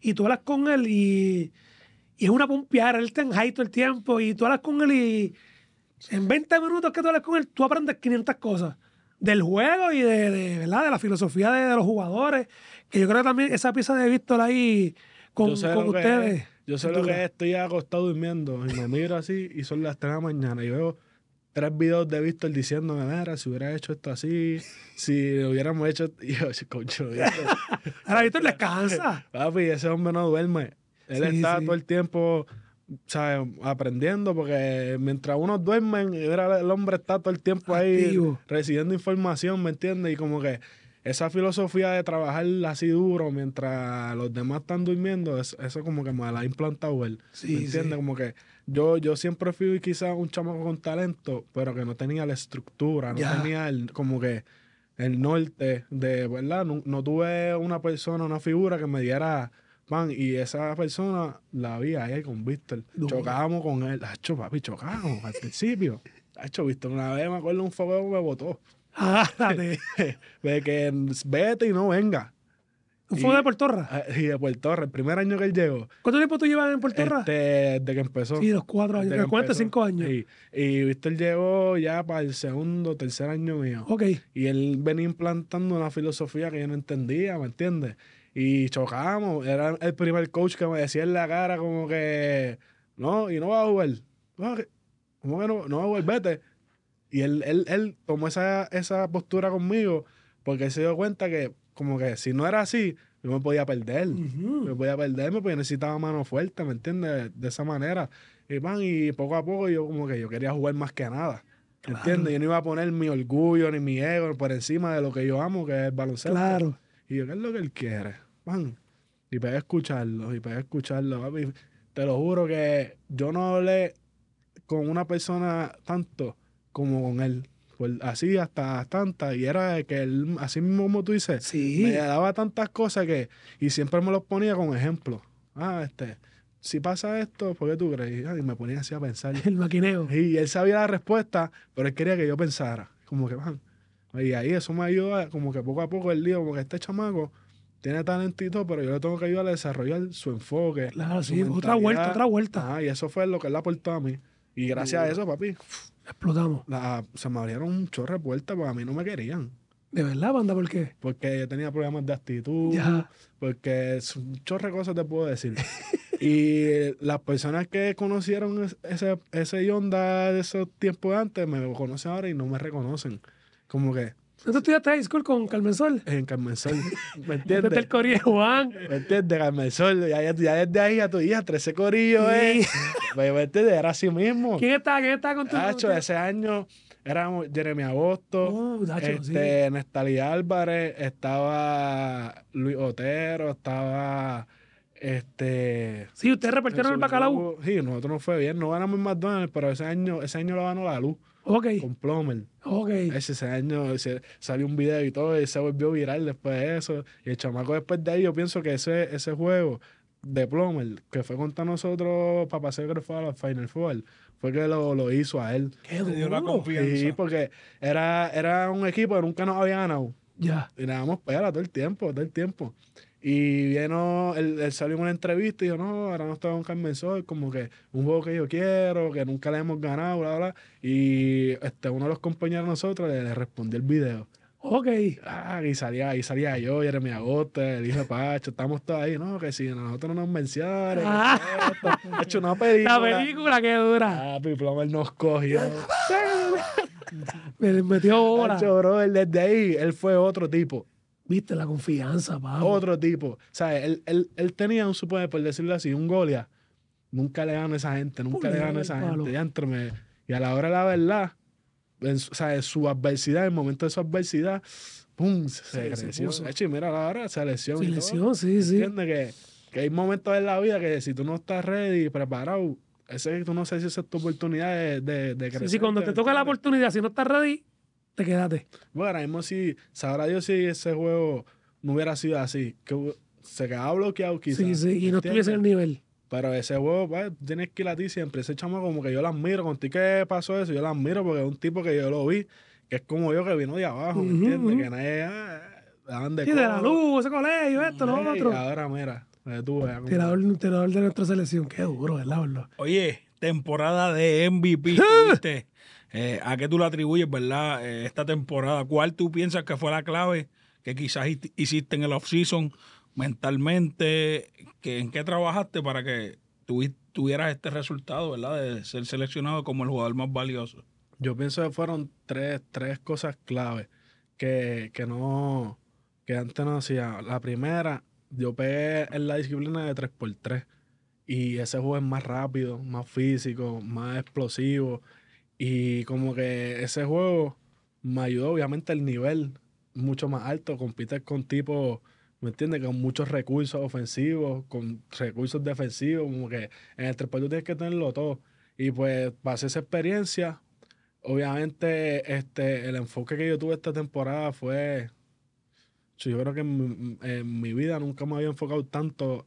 y tú hablas con él y, y es una pompear, él en high todo el tiempo y tú hablas con él y en 20 minutos que tú hablas con él, tú aprendes 500 cosas del juego y de, ¿verdad? de la filosofía de, los jugadores, que yo creo que también esa pieza de Víctor ahí con, ustedes. yo sé lo que es, estoy acostado durmiendo y me miro así y son las 3 de la mañana y veo tres videos de Víctor diciéndome, mira, si hubiera hecho esto así, si lo hubiéramos hecho... Y yo, concho, Ahora Víctor le cansa. Papi, ese hombre no duerme. Él está todo el tiempo... ¿sabes? aprendiendo, porque mientras uno duermen, el hombre está todo el tiempo ahí recibiendo información, ¿me entiendes? Y como que esa filosofía de trabajar así duro mientras los demás están durmiendo, eso, como que me la ha implantado él. Sí, ¿Me entiendes? Como que yo, yo siempre fui quizás un chamaco con talento, pero que no tenía la estructura, no tenía el, como que el norte de, ¿verdad? No, tuve una persona, una figura que me diera pan y esa persona la vi ahí con Víctor. Chocábamos con él. Hacho, papi, chocábamos al principio. Hacho, Víctor, una vez me acuerdo un fuego me botó. de que vete y no venga. ¿Fue de de Puertorra? Sí, de Puerto ah, el primer año que él llegó. ¿Cuánto tiempo tú llevas en Puerto Este, desde que empezó. Sí, los cuatro años. ¿Cuántos? Cinco años. y Y él llegó ya para el segundo, tercer año mío. Ok. Y él venía implantando una filosofía que yo no entendía, ¿me entiendes? Y chocamos. Era el primer coach que me decía en la cara como que, no, y no va a jugar. ¿Cómo que no? No va a jugar, vete. Y él, él, él tomó esa, esa postura conmigo porque se dio cuenta que, como que si no era así, yo me podía perder. Me podía perderme porque necesitaba mano fuerte, ¿me entiendes? De esa manera. Y, y poco a poco yo como que yo quería jugar más que nada. entiende ¿Entiendes? Yo no iba a poner mi orgullo ni mi ego por encima de lo que yo amo, que es el baloncesto. Claro. Y yo, ¿qué es lo que él quiere? Y pegué a escucharlo, y para a escucharlo. Te lo juro que yo no hablé con una persona tanto como con él. Pues así hasta tantas. Y era que él, así mismo como tú dices, me daba tantas cosas que. Y siempre me los ponía con ejemplo. Ah, este. Si pasa esto, ¿por qué tú crees? Y ah, me ponía así a pensar. El maquineo. Y él sabía la respuesta, pero él quería que yo pensara. Como que, van. Y ahí eso me ayudó como que poco a poco el lío, como que este chamaco tiene talentito, pero yo le tengo que ayudar a desarrollar su enfoque. Claro, sí, otra vuelta, otra vuelta. Ah, y eso fue lo que él aportó a mí. Y gracias a eso, papi, explotamos. se me abrieron un chorro de puertas porque a mí no me querían. De verdad, banda, ¿por qué? Porque yo tenía problemas de actitud, porque es un chorro cosas te puedo decir. y las personas que conocieron ese, ese Yonda de esos tiempos antes me conocen ahora y no me reconocen. Como que, ya estudiaste high school con Sol? En Sol, ¿me entiendes? el corillo Juan. ¿Me entiendes? Carmen Sol? ya, desde ahí a tu hija, 13 corillos, ¿eh? Pues, ¿Me entiendes? Era así mismo. ¿Quién estaba, quién estaba con tu Dacho, ese año éramos Jeremy Agosto, Uh, oh, Dacho, este, Nestalí Álvarez, estaba Luis Otero, estaba... Este. Sí, ustedes repartieron el bacalao. Sí, nosotros no fue bien. No ganamos en McDonald's, pero ese año, ese año lo ganó la luz. Okay. Con Plomer. Okay. Ese año salió un video y todo, y se volvió viral después de eso. Y el chamaco después de ahí, yo pienso que ese, ese juego de Plomer, que fue contra nosotros para pasar que fue a la Final Four, fue que lo, hizo a él. Qué Sí, porque era, era un equipo que nunca nos había ganado. Ya. Y le damos para todo el tiempo, todo el tiempo. Y vino, él, salió en una entrevista y dijo, no, ahora no estaba con Carmen Sol, como que un juego que yo quiero, que nunca le hemos ganado, bla, bla. Y este, uno de los compañeros de nosotros le, respondió el video. Ok. Ah, y salía, y salía yo, y le el hijo de Pacho, estamos todos ahí, ¿no? Que si nosotros no nos venciamos ha ah. hecho una película. La película que dura. Ah, nos cogió. Me metió bola. bro, desde ahí, él fue otro tipo. Viste, la confianza, papá. Otro tipo. O sea, él, él, él tenía un supone por decirlo así, un Golia. Nunca le gano a esa gente, nunca le gano a esa gente. Y, a la hora de la verdad, o sea, su adversidad, en el momento de su adversidad, ¡pum! Se, se, se mira la hora, se lesionó. Se lesionó, sí, sí. Que, que hay momentos en la vida que si tú no estás ready, preparado, ese, tú no sé si esa es tu oportunidad de, de, de crecer. Sí, sí, cuando te toca la oportunidad, si no estás ready, quédate. Bueno, mismo si sabrá Dios si ese juego no hubiera sido así, que se quedaba bloqueado quizás. Sí, sí, y no estuviese el nivel. Pero ese juego, pues, tienes que ir a ti siempre. Ese chamo como que yo lo Con ti que pasó eso, yo lo admiro porque es un tipo que yo lo vi, que es como yo que vino de abajo, ¿me entiendes? Que no ah, es... de, la luz, ese colegio, esto, lo no, otro. Ahora, mira, eh, tú veas. Tirador, tirador de nuestra selección, qué duro, ¿verdad, Oye, temporada de MVP, ¿viste? Eh, ¿A qué tú lo atribuyes, verdad, eh, esta temporada? ¿Cuál tú piensas que fue la clave que quizás hiciste en el off-season mentalmente? ¿En qué trabajaste para que tuvieras este resultado, ¿verdad? De ser seleccionado como el jugador más valioso. Yo pienso que fueron tres, tres cosas claves que, no, que antes no hacía. La primera, yo pegué en la disciplina de 3x3. Y ese juego es más rápido, más físico, más explosivo. Y como que ese juego me ayudó, obviamente, el nivel mucho más alto, compite con tipos, ¿me entiendes? Con muchos recursos ofensivos, con recursos defensivos, como que en el tres tienes que tenerlo todo. Y pues pasé esa experiencia. Obviamente, este, el enfoque que yo tuve esta temporada fue. Yo creo que en mi, vida nunca me había enfocado tanto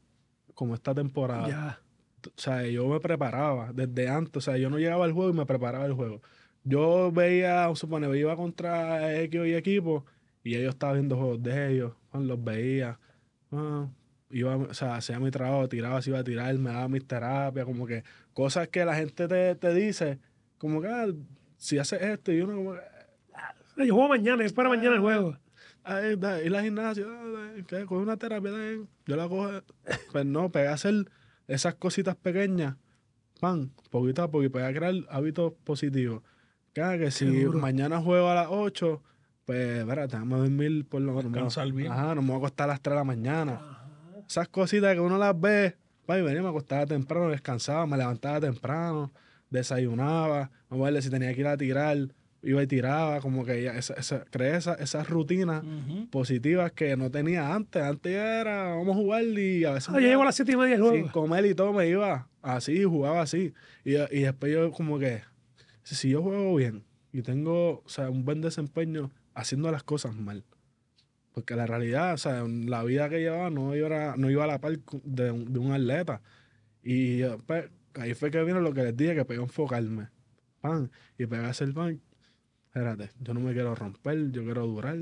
como esta temporada o sea, yo me preparaba desde antes, o sea, yo no llegaba al juego y me preparaba el juego. Yo veía, supone, iba contra X y equipo y ellos estaban viendo juegos de ellos, los veía. Ah, iba, o sea, hacía mi trabajo, tiraba, si iba a tirar, me daba mis terapias, como que cosas que la gente te, te dice, como que ah, si haces esto y uno como yo juego mañana, es para mañana el ah, juego. Y la gimnasia, con una terapia, yo la cojo, pero pues no, pegas el esas cositas pequeñas, pan, poquito a poquito, para crear hábitos positivos. Cada que si mañana juego a las 8, pues, espérate, vamos a dormir por lo menos. Descansar bien. Ajá, nos vamos a acostar a las 3 de la mañana. Esas cositas que uno las ve, pues, venía, me acostaba temprano, descansaba, me levantaba temprano, desayunaba, vamos a verle si tenía que ir a tirar, iba y tiraba, como que esa, creé esas rutinas positivas que no tenía antes. Antes era, vamos a jugar y a veces... Ah, yo a las 7 y media Sin comer y todo me iba así, jugaba así. Y, después yo como que, si yo juego bien y tengo o sea, un buen desempeño haciendo las cosas mal, porque la realidad, o sea, la vida que llevaba no iba a, no iba a la par de un, atleta. Y pues, ahí fue que vino lo que les dije, que pegué a enfocarme. Pan. Y pegué a hacer pan espérate, yo no me quiero romper, yo quiero durar.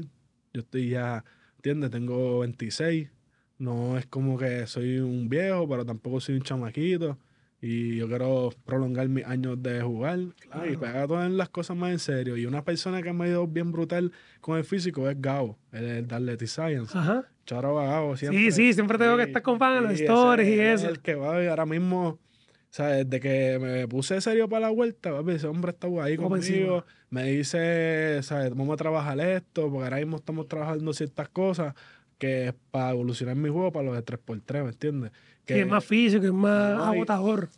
Yo estoy ya, ¿entiendes? Tengo 26. No es como que soy un viejo, pero tampoco soy un chamaquito. Y yo quiero prolongar mis años de jugar y pegar todas las cosas más en serio. Y una persona que me ha ido bien brutal con el físico es Gao, el, de Science. Ajá. Charo Gao siempre. Sí, sí, siempre tengo que estar con fan en las stories y eso. el que va ahora mismo o sea, desde que me puse serio para la vuelta, papi, ese hombre estaba ahí conmigo. Me dice, ¿sabes? Vamos a trabajar esto, porque ahora mismo estamos trabajando ciertas cosas que es para evolucionar mi juego para los de 3x3, ¿me entiendes? Que, es más físico, que es más agotador.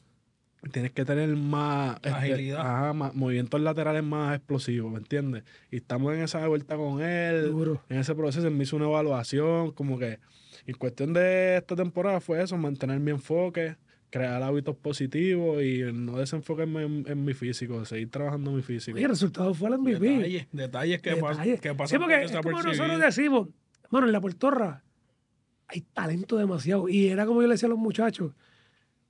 Tienes que tener más este, agilidad. más, movimientos laterales más explosivos, ¿me entiendes? Y estamos en esa vuelta con él. En ese proceso me hizo una evaluación, como que en cuestión de esta temporada fue eso, mantener mi enfoque, crear hábitos positivos y no desenfocarme en, mi físico, seguir trabajando mi físico. Y el resultado fue el MVP. Detalles, detalles que, pasan. Sí, porque es como nosotros decimos, bueno, en la puertorra hay talento demasiado. Y era como yo le decía a los muchachos,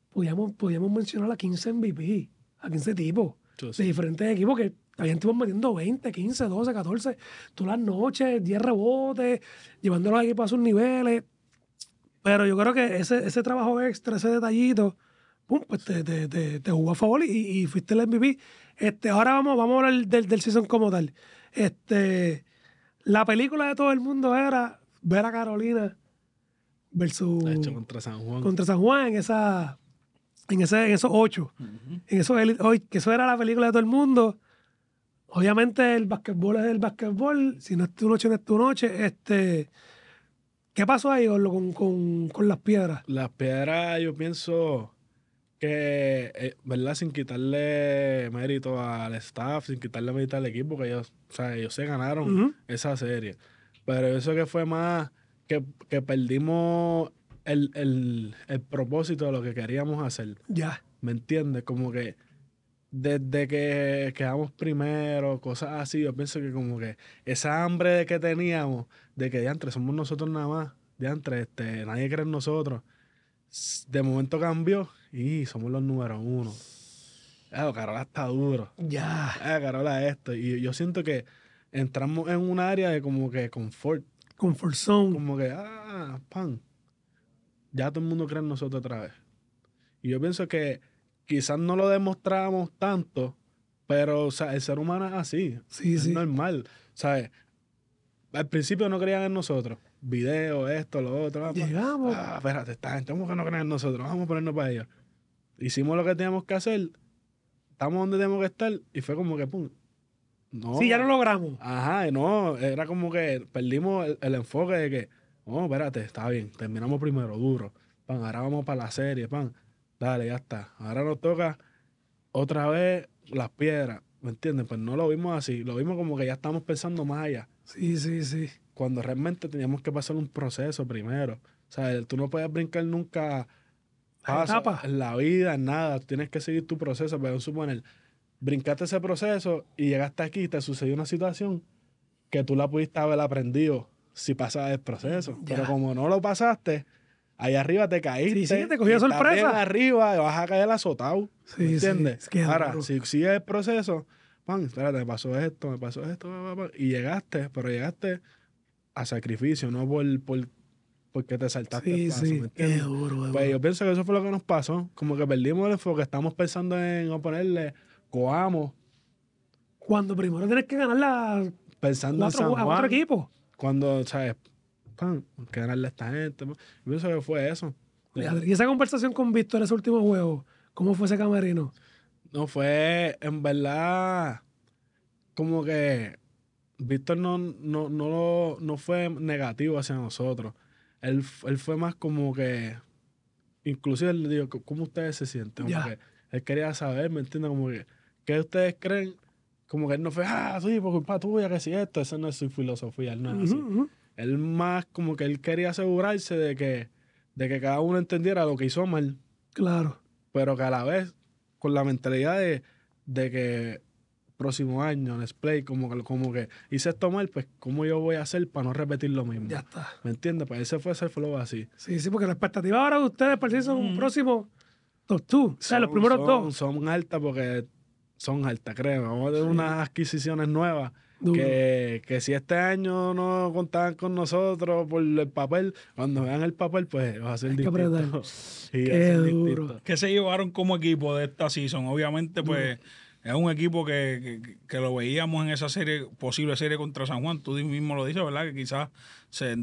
podíamos, podíamos mencionar a 15 MVP, a 15 tipos de diferentes equipos que también estuvimos metiendo 20, 15, 12, 14, todas las noches, 10 rebotes, llevando a los equipos a sus niveles. Pero yo creo que ese, ese trabajo extra, ese detallito, pum, pues te, jugó a favor y, fuiste el MVP. Este, ahora vamos, vamos a hablar del, del season como tal. Este, la película de todo el mundo era ver a Carolina versus contra San Juan. Contra San Juan en esa en ese en esos ocho. En hoy que eso era la película de todo el mundo. Obviamente el basquetbol es el básquetbol. si no es tu noche no es tu noche, este ¿Qué pasó ahí con, con, las piedras? Las piedras, yo pienso que, eh, ¿verdad? Sin quitarle mérito al staff, sin quitarle mérito al equipo, que ellos, ellos se ganaron esa serie. Pero eso que fue más que, perdimos el, propósito de lo que queríamos hacer. Ya. ¿Me entiendes? Como que desde que quedamos primero, cosas así, yo pienso que como que esa hambre que teníamos de que entre somos nosotros nada más, entre este, nadie cree en nosotros. De momento cambió y somos los número uno. Carola está duro. Ya. Carola esto. Y yo siento que entramos en un área de como que confort. Comfort zone. Como que, ah, pan. Ya todo el mundo cree en nosotros otra vez. Y yo pienso que quizás no lo demostramos tanto, pero o sea, el ser humano es así. Sí, es sí. normal. ¿Sabes? Al principio no creían en nosotros. Video, esto, lo otro. Vamos. Llegamos. Ah, espérate, esta gente, que no creen en nosotros? Vamos a ponernos para ellos. Hicimos lo que teníamos que hacer. Estamos donde tenemos que estar. Y fue como que, pum. No. Sí, ya lo logramos. Ajá, no. Era como que perdimos el, enfoque de que, oh, espérate, está bien. Terminamos primero, duro. Pan, ahora vamos para la serie, pan. Dale, ya está. Ahora nos toca otra vez las piedras. ¿Me entiendes? Pues no lo vimos así. Lo vimos como que ya estamos pensando más allá Sí, sí, sí. Cuando realmente teníamos que pasar un proceso primero. O sea, tú no puedes brincar nunca en la vida, nada. tienes que seguir tu proceso. Pero suponer, brincaste ese proceso y llegaste aquí y te sucedió una situación que tú la pudiste haber aprendido si pasabas el proceso. Mm, pero como no lo pasaste, ahí arriba te caíste. Sí, sí, te cogió sorpresa. de arriba vas a caer azotado. Sí, ¿Entiendes? Sí, Ahora, si sigues el proceso pan, espérate, me pasó esto, me pasó esto, y llegaste, pero llegaste a sacrificio, no por, por porque te saltaste sí, sí. Qué duro, pues yo pienso que eso fue lo que nos pasó, como que perdimos el enfoque, estamos pensando en ponerle coamo. Cuando primero tienes que ganar la pensando en otro equipo. Cuando, ¿sabes? Pan, ganarle a esta gente. Pues, yo pienso que fue eso. Y esa conversación con Víctor ese último juego, ¿cómo fue ese camerino? No fue, en verdad, como que Víctor no, no, no, fue negativo hacia nosotros. Él, fue más como que, inclusive él dijo, ¿cómo ustedes se sienten? él quería saber, ¿me entiendes? Como que, ¿qué ustedes creen? Como que él no fue, ah, sí, por culpa tuya, que si esto, esa no es su filosofía, él no es así. Él más como que él quería asegurarse de que, de que cada uno entendiera lo que hizo mal. Claro. Pero que a la vez con la mentalidad de, de que próximo año, Play, como como que hice esto mal, pues cómo yo voy a hacer para no repetir lo mismo. Ya está. ¿Me entiendes? Pues ese fue el flow así. Sí, sí, porque la expectativa ahora de ustedes para son un mm. próximo top two. O sea, los primeros dos. Son altas porque son altas, creo. Vamos a tener unas adquisiciones nuevas que, que, si este año no contaban con nosotros por el papel, cuando vean el papel, pues va a ser distinto. Que, se llevaron como equipo de esta season? Obviamente, pues es un equipo que, lo veíamos en esa serie, posible serie contra San Juan. Tú mismo lo dices, ¿verdad? Que quizás se,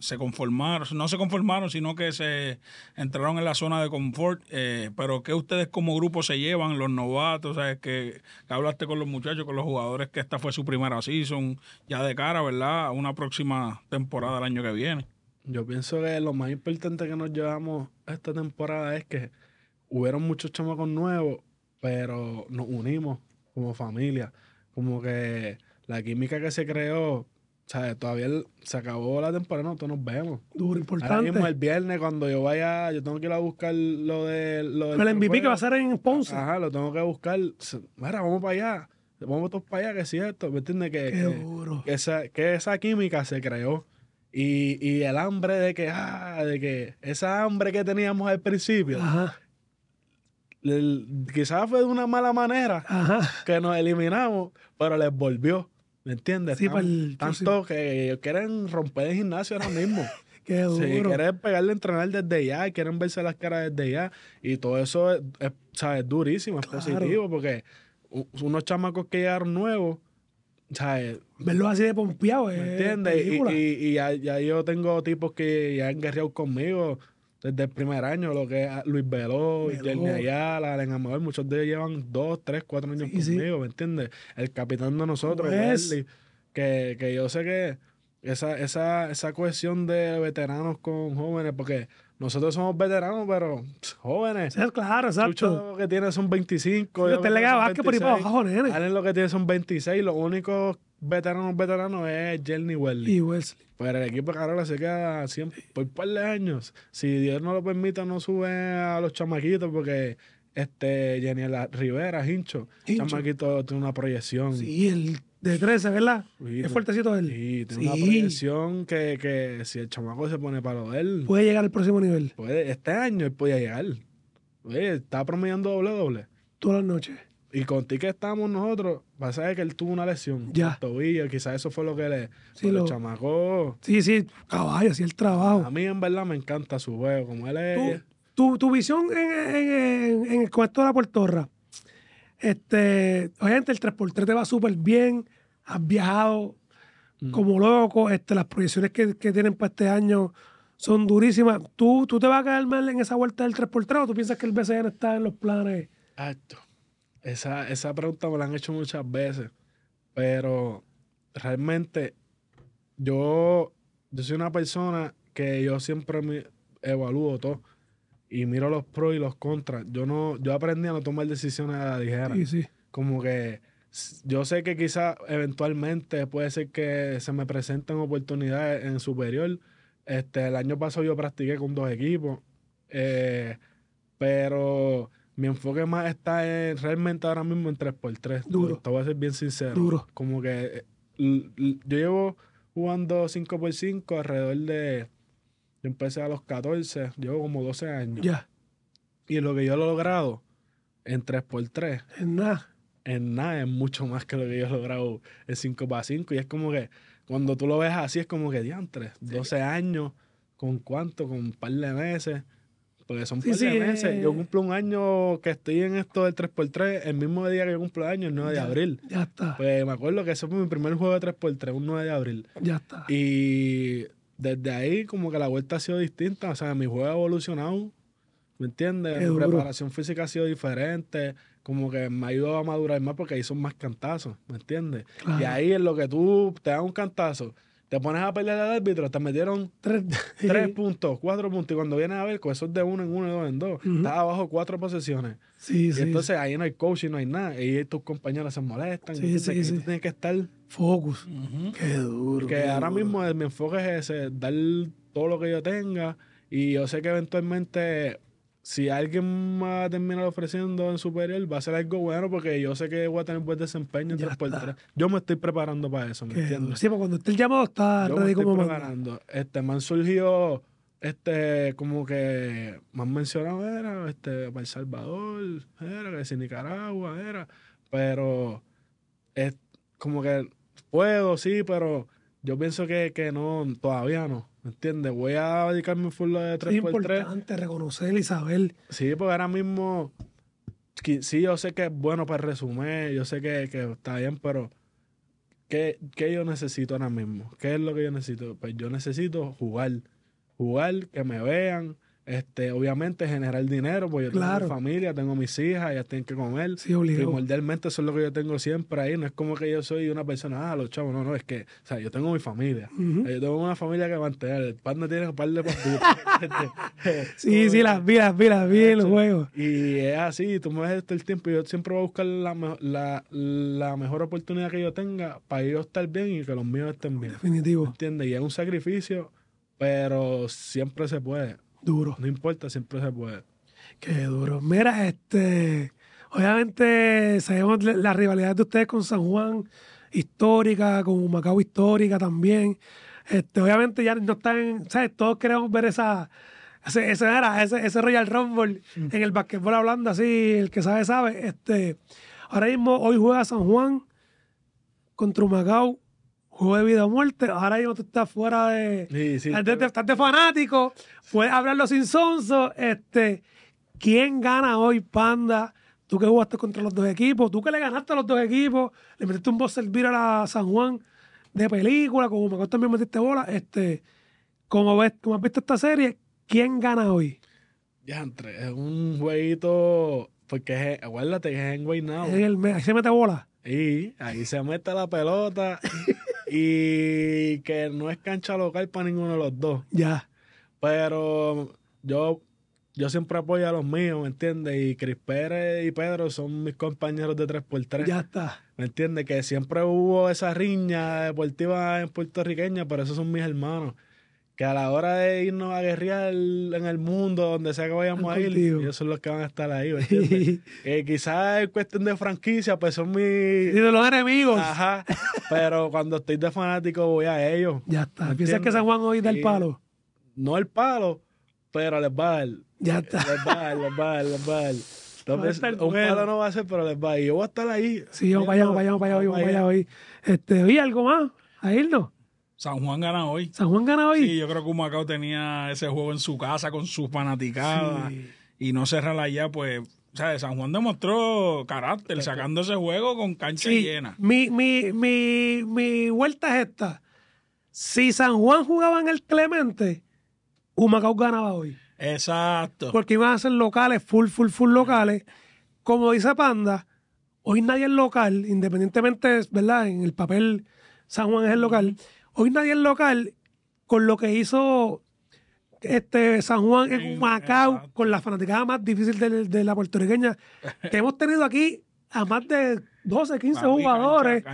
se, conformaron, no se conformaron, sino que se entraron en la zona de confort. Eh, pero que ustedes como grupo se llevan, los novatos, ¿sabes? Que, hablaste con los muchachos, con los jugadores, que esta fue su primera season, ya de cara, ¿verdad? A una próxima temporada el año que viene. Yo pienso que lo más importante que nos llevamos esta temporada es que hubieron muchos chamacos nuevos pero nos unimos como familia. Como que la química que se creó, sea, Todavía se acabó la temporada, nosotros nos vemos. Duro, importante. Ahora mismo el viernes, cuando yo vaya, yo tengo que ir a buscar lo de. Lo del el MVP que va a ser en Ponce. Ajá, lo tengo que buscar. Mira, vamos para allá. Vamos todos para allá, que es cierto. ¿Me entiendes? Que, duro. Que, esa, química se creó. Y, y el hambre de que, ah, de que esa hambre que teníamos al principio, Ajá quizás fue de una mala manera que nos eliminamos, pero les volvió. ¿Me entiendes? tanto que que quieren romper el gimnasio ahora mismo. quieren pegarle a entrenar desde ya, quieren verse las caras desde ya. Y todo eso es, durísimo, es positivo, porque unos chamacos que llegaron nuevos, ¿sabes? Verlos así de pompeado, ¿Me eh, entiendes? Y, yo tengo tipos que ya han guerreado conmigo, desde el primer año, lo que Luis Veló, Jeremy Ayala, Alen Amador, muchos de ellos llevan dos, tres, cuatro años conmigo, ¿me entiendes? El capitán de nosotros, que, que, yo sé que esa, esa, esa cohesión de veteranos con jóvenes, porque nosotros somos veteranos, pero jóvenes. Sí, claro, exacto. lo que tiene son 25. Yo te le por lo que tiene son 26. Los únicos Veterano, veterano es Jenny Wesley. Y Wesley. Pero pues el equipo de Carola se queda siempre, por un par de años. Si Dios no lo permita, no sube a los chamaquitos porque este La Rivera, Hincho, chamaquito tiene una proyección. Sí, el de 13, ¿verdad? es fuertecito él. Sí, tiene una proyección que, si el chamaco se pone para lo de él. Puede llegar al próximo nivel. Puede, este año él podía llegar. Oye, está promediando doble doble. Todas las noches. Y contigo que estamos nosotros, pasa que él tuvo una lesión ya. El tobillo, quizás eso fue lo que le sí, pues, lo, chamacó. Sí, sí, caballo, así el trabajo. A mí en verdad me encanta su juego, como él es. Tu, visión en, el cuarto de la puertorra. Este, obviamente el 3x3 te va súper bien, has viajado mm. como loco, este, las proyecciones que, tienen para este año son durísimas. ¿Tú, ¿Tú te vas a caer mal en esa vuelta del 3x3 o tú piensas que el BCN está en los planes? Exacto esa, pregunta me la han hecho muchas veces, pero realmente yo, soy una persona que yo siempre me evalúo todo y miro los pros y los contras. Yo no, yo aprendí a no tomar decisiones a la ligera. Como que yo sé que quizá eventualmente puede ser que se me presenten oportunidades en superior. Este, el año pasado yo practiqué con dos equipos, eh, pero mi enfoque más está eh, realmente ahora mismo en 3x3. Duro. Te voy a ser bien sincero. Duro. Como que eh, yo llevo jugando 5x5 alrededor de. Yo empecé a los 14, llevo como 12 años. Ya. Y lo que yo he logrado en 3x3. En nada. En nada es mucho más que lo que yo he logrado en 5x5. Y es como que cuando tú lo ves así, es como que diantres. 12 años, ¿con cuánto? Con un par de meses porque son sí, meses. Eh, yo cumplo un año que estoy en esto del 3x3, el mismo día que yo cumplo año, el 9 de abril. Ya está. Pues me acuerdo que ese fue mi primer juego de 3x3, un 9 de abril. Ya está. Y desde ahí, como que la vuelta ha sido distinta. O sea, mi juego ha evolucionado. ¿Me entiendes? Mi preparación física ha sido diferente. Como que me ha ayudado a madurar más porque ahí son más cantazos. ¿Me entiendes? Y ahí es lo que tú te das un cantazo te pones a pelear al árbitro, te metieron tres, puntos, cuatro puntos, y cuando vienes a ver, con eso de uno en uno y dos en dos, estás abajo cuatro posesiones. Sí, Entonces ahí no hay coaching, no hay nada, y tus compañeros se molestan, sí, tienes que estar... Focus. Qué duro. Que ahora mismo mi enfoque es ese, dar todo lo que yo tenga, y yo sé que eventualmente si alguien va a terminar ofreciendo en superior, va a ser algo bueno porque yo sé que voy a tener buen desempeño en 3x3. Yo me estoy preparando para eso, ¿me entiendes? Sí, porque cuando esté el llamado está yo me Este, me han surgido, este, como que me han mencionado, era, este, para El Salvador, era, que Nicaragua, era, pero es como que puedo, sí, pero yo pienso que, que no, todavía no entiendes? Voy a dedicarme full de 3x3. Es importante reconocer y saber. Sí, porque ahora mismo. Sí, yo sé que es bueno para resumir, yo sé que, está bien, pero ¿qué, ¿qué, yo necesito ahora mismo? ¿Qué es lo que yo necesito? Pues yo necesito jugar. Jugar, que me vean, este, obviamente generar dinero, porque yo tengo mi familia, tengo mis hijas, ellas tienen que comer. Sí, Primordialmente eso es lo que yo tengo siempre ahí. No es como que yo soy una persona, ah, los chavos, no, no, es que, o sea, yo tengo mi familia. Yo tengo una familia que mantener. El pan no tiene un par de este, Sí, sí, las vi, las vi, los este, juegos. Y es así, tú me ves todo el tiempo. Yo siempre voy a buscar la, la, la mejor oportunidad que yo tenga para ellos estar bien y que los míos estén bien. Definitivo. ¿Entiendes? Y es un sacrificio, pero siempre se puede. Duro. No importa, siempre se puede. Qué duro. Mira, este. Obviamente sabemos la rivalidad de ustedes con San Juan, histórica, con Macao histórica también. Este, obviamente ya no están, ¿sabes? Todos queremos ver esa, ese, era, ese, ese Royal Rumble mm. en el basquetbol hablando así, el que sabe, sabe. Este, ahora mismo, hoy juega San Juan contra Macao juego de vida o muerte. Ahora mismo tú estás fuera de. Sí, estás, de fanático, puedes hablarlo sin sonso. Este, ¿Quién gana hoy, Panda? Tú que jugaste contra los dos equipos, tú que le ganaste a los dos equipos, le metiste un boss servir a la San Juan de película, como me también metiste bola. Este, como, ves, como has visto esta serie, ¿quién gana hoy? Ya, entre, es un jueguito. Porque es, acuérdate que es en now Ahí se mete bola. Y ahí se mete la pelota. y que no es cancha local para ninguno de los dos. Ya. Pero yo, yo siempre apoyo a los míos, ¿me entiendes? Y Cris Pérez y Pedro son mis compañeros de 3x3. Ya está. ¿Me entiendes? Que siempre hubo esa riña deportiva en puertorriqueña, pero esos son mis hermanos que a la hora de irnos a guerrear en el mundo, donde sea que vayamos a ir, ellos son los que van a estar ahí, quizás es cuestión de franquicia, pues son mis... Y de los enemigos. Ajá, pero cuando estoy de fanático voy a ellos. Ya está. ¿Piensas que San Juan hoy da el palo? No el palo, pero les va a dar. Ya está. Les va a dar, les va a dar, les va a dar. Entonces, un palo no va a ser, pero les va a Yo voy a estar ahí. Sí, yo vayamos, vayamos vamos para allá, vamos hoy. Este, algo más? A irnos. San Juan gana hoy. San Juan gana hoy. Sí, yo creo que Humacao tenía ese juego en su casa con sus fanaticadas y no cerrarla ya, pues. O sea, San Juan demostró carácter sacando ese juego con cancha llena. Mi, vuelta es esta. Si San Juan jugaba en el Clemente, Humacao ganaba hoy. Exacto. Porque iban a ser locales, full, full, full locales. Como dice Panda, hoy nadie es local, independientemente, ¿verdad? En el papel San Juan es el local. Hoy nadie en local con lo que hizo este San Juan en Humacao, Macao con la fanaticada más difícil de, la puertorriqueña. que hemos tenido aquí a más de 12, 15 jugadores.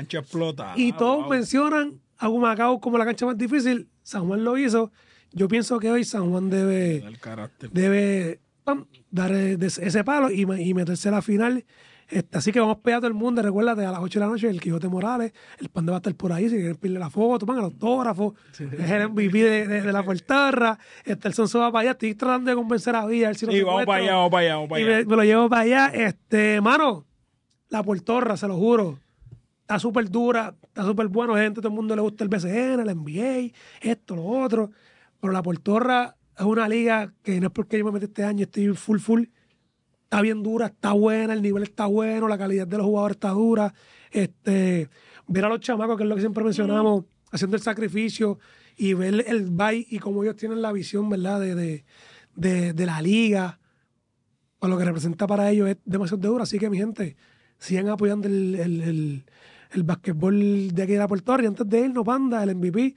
y todos mencionan a Humacao como la cancha más difícil. San Juan lo hizo. Yo pienso que hoy San Juan debe, debe dar ese palo y meterse a la final este, así que vamos a pegar todo el mundo. Recuérdate, a las 8 de la noche, el Quijote Morales, el pan va a estar por ahí. Si quieren pedirle la foto, pongan el autógrafo. Sí. Es el MVP de, la Puertorra, Este, el Sonso va para allá. Estoy tratando de convencer a Villa. A ver si y vamos para allá, vamos para allá, Y me, lo llevo para allá. Este, mano, la puertorra, se lo juro. Está súper dura, está súper bueno, gente. Todo el mundo le gusta el BCN, el NBA, esto, lo otro. Pero la puertorra es una liga que no es porque yo me metí este año, estoy full, full está bien dura, está buena, el nivel está bueno, la calidad de los jugadores está dura. Este, ver a los chamacos, que es lo que siempre mencionamos, haciendo el sacrificio y ver el bye y cómo ellos tienen la visión, ¿verdad? De, de, la liga, o pues lo que representa para ellos es demasiado duro. Así que, mi gente, sigan apoyando el, el, el, basquetbol de aquí de la Puerto Rico. antes de él nos Panda, el MVP,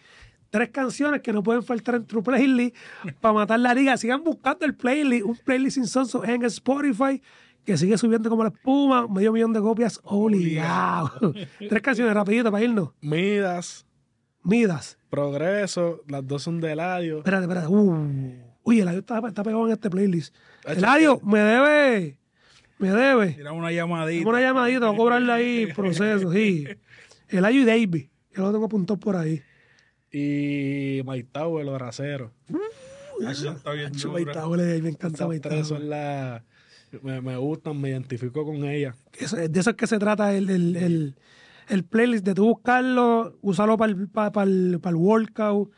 tres canciones que no pueden faltar en tu playlist para matar la liga. Sigan buscando el playlist, un playlist sin en Spotify que sigue subiendo como la espuma, medio millón de copias obligado. tres canciones rapidito para irnos. Midas. Midas. Progreso, las dos son de Eladio. Espérate, espérate. Uh. Uy, Eladio está, está pegado en este playlist. Eladio, me debe. Me debe. Tira una llamadita. una llamadita, voy a cobrarle ahí proceso, sí. Eladio y David. Yo lo tengo apuntado por ahí. Y Mike Tower, los raseros uh, me encanta la, me, gustan, me identifico con ella. de eso es que se trata el, playlist, de tú buscarlo, usarlo para el, para, el, workout,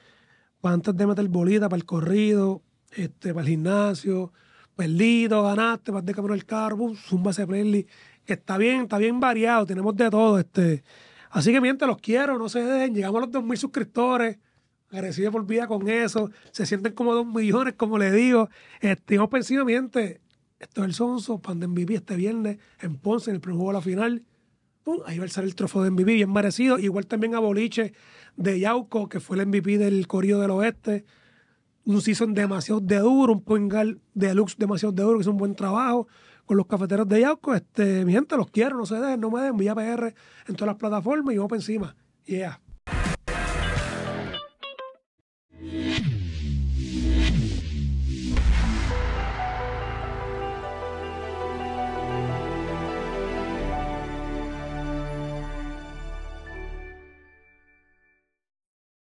para antes de meter bolita, para el corrido, este, para el gimnasio, perdido, ganaste, para de camino el carro, zumba ese playlist. está bien, está bien variado, tenemos de todo, este Así que mientras los quiero, no se den, Llegamos a los 2.000 suscriptores. Agradecido por vida con eso. Se sienten como 2 millones, como le digo. Este, pensando, miente. Esto es el Sonso, pan de MVP este viernes en Ponce, en el primer juego de la final. ahí va a salir el trofeo de MVP, bien merecido. Igual también a Boliche de Yauco, que fue el MVP del Corío del Oeste. Un season demasiado de duro, un point de deluxe demasiado de duro, que hizo un buen trabajo con los cafeteros de Yauco. Este, mi gente, los quiero, no se dejen, no me den, vía PR en todas las plataformas y vamos encima. Yeah.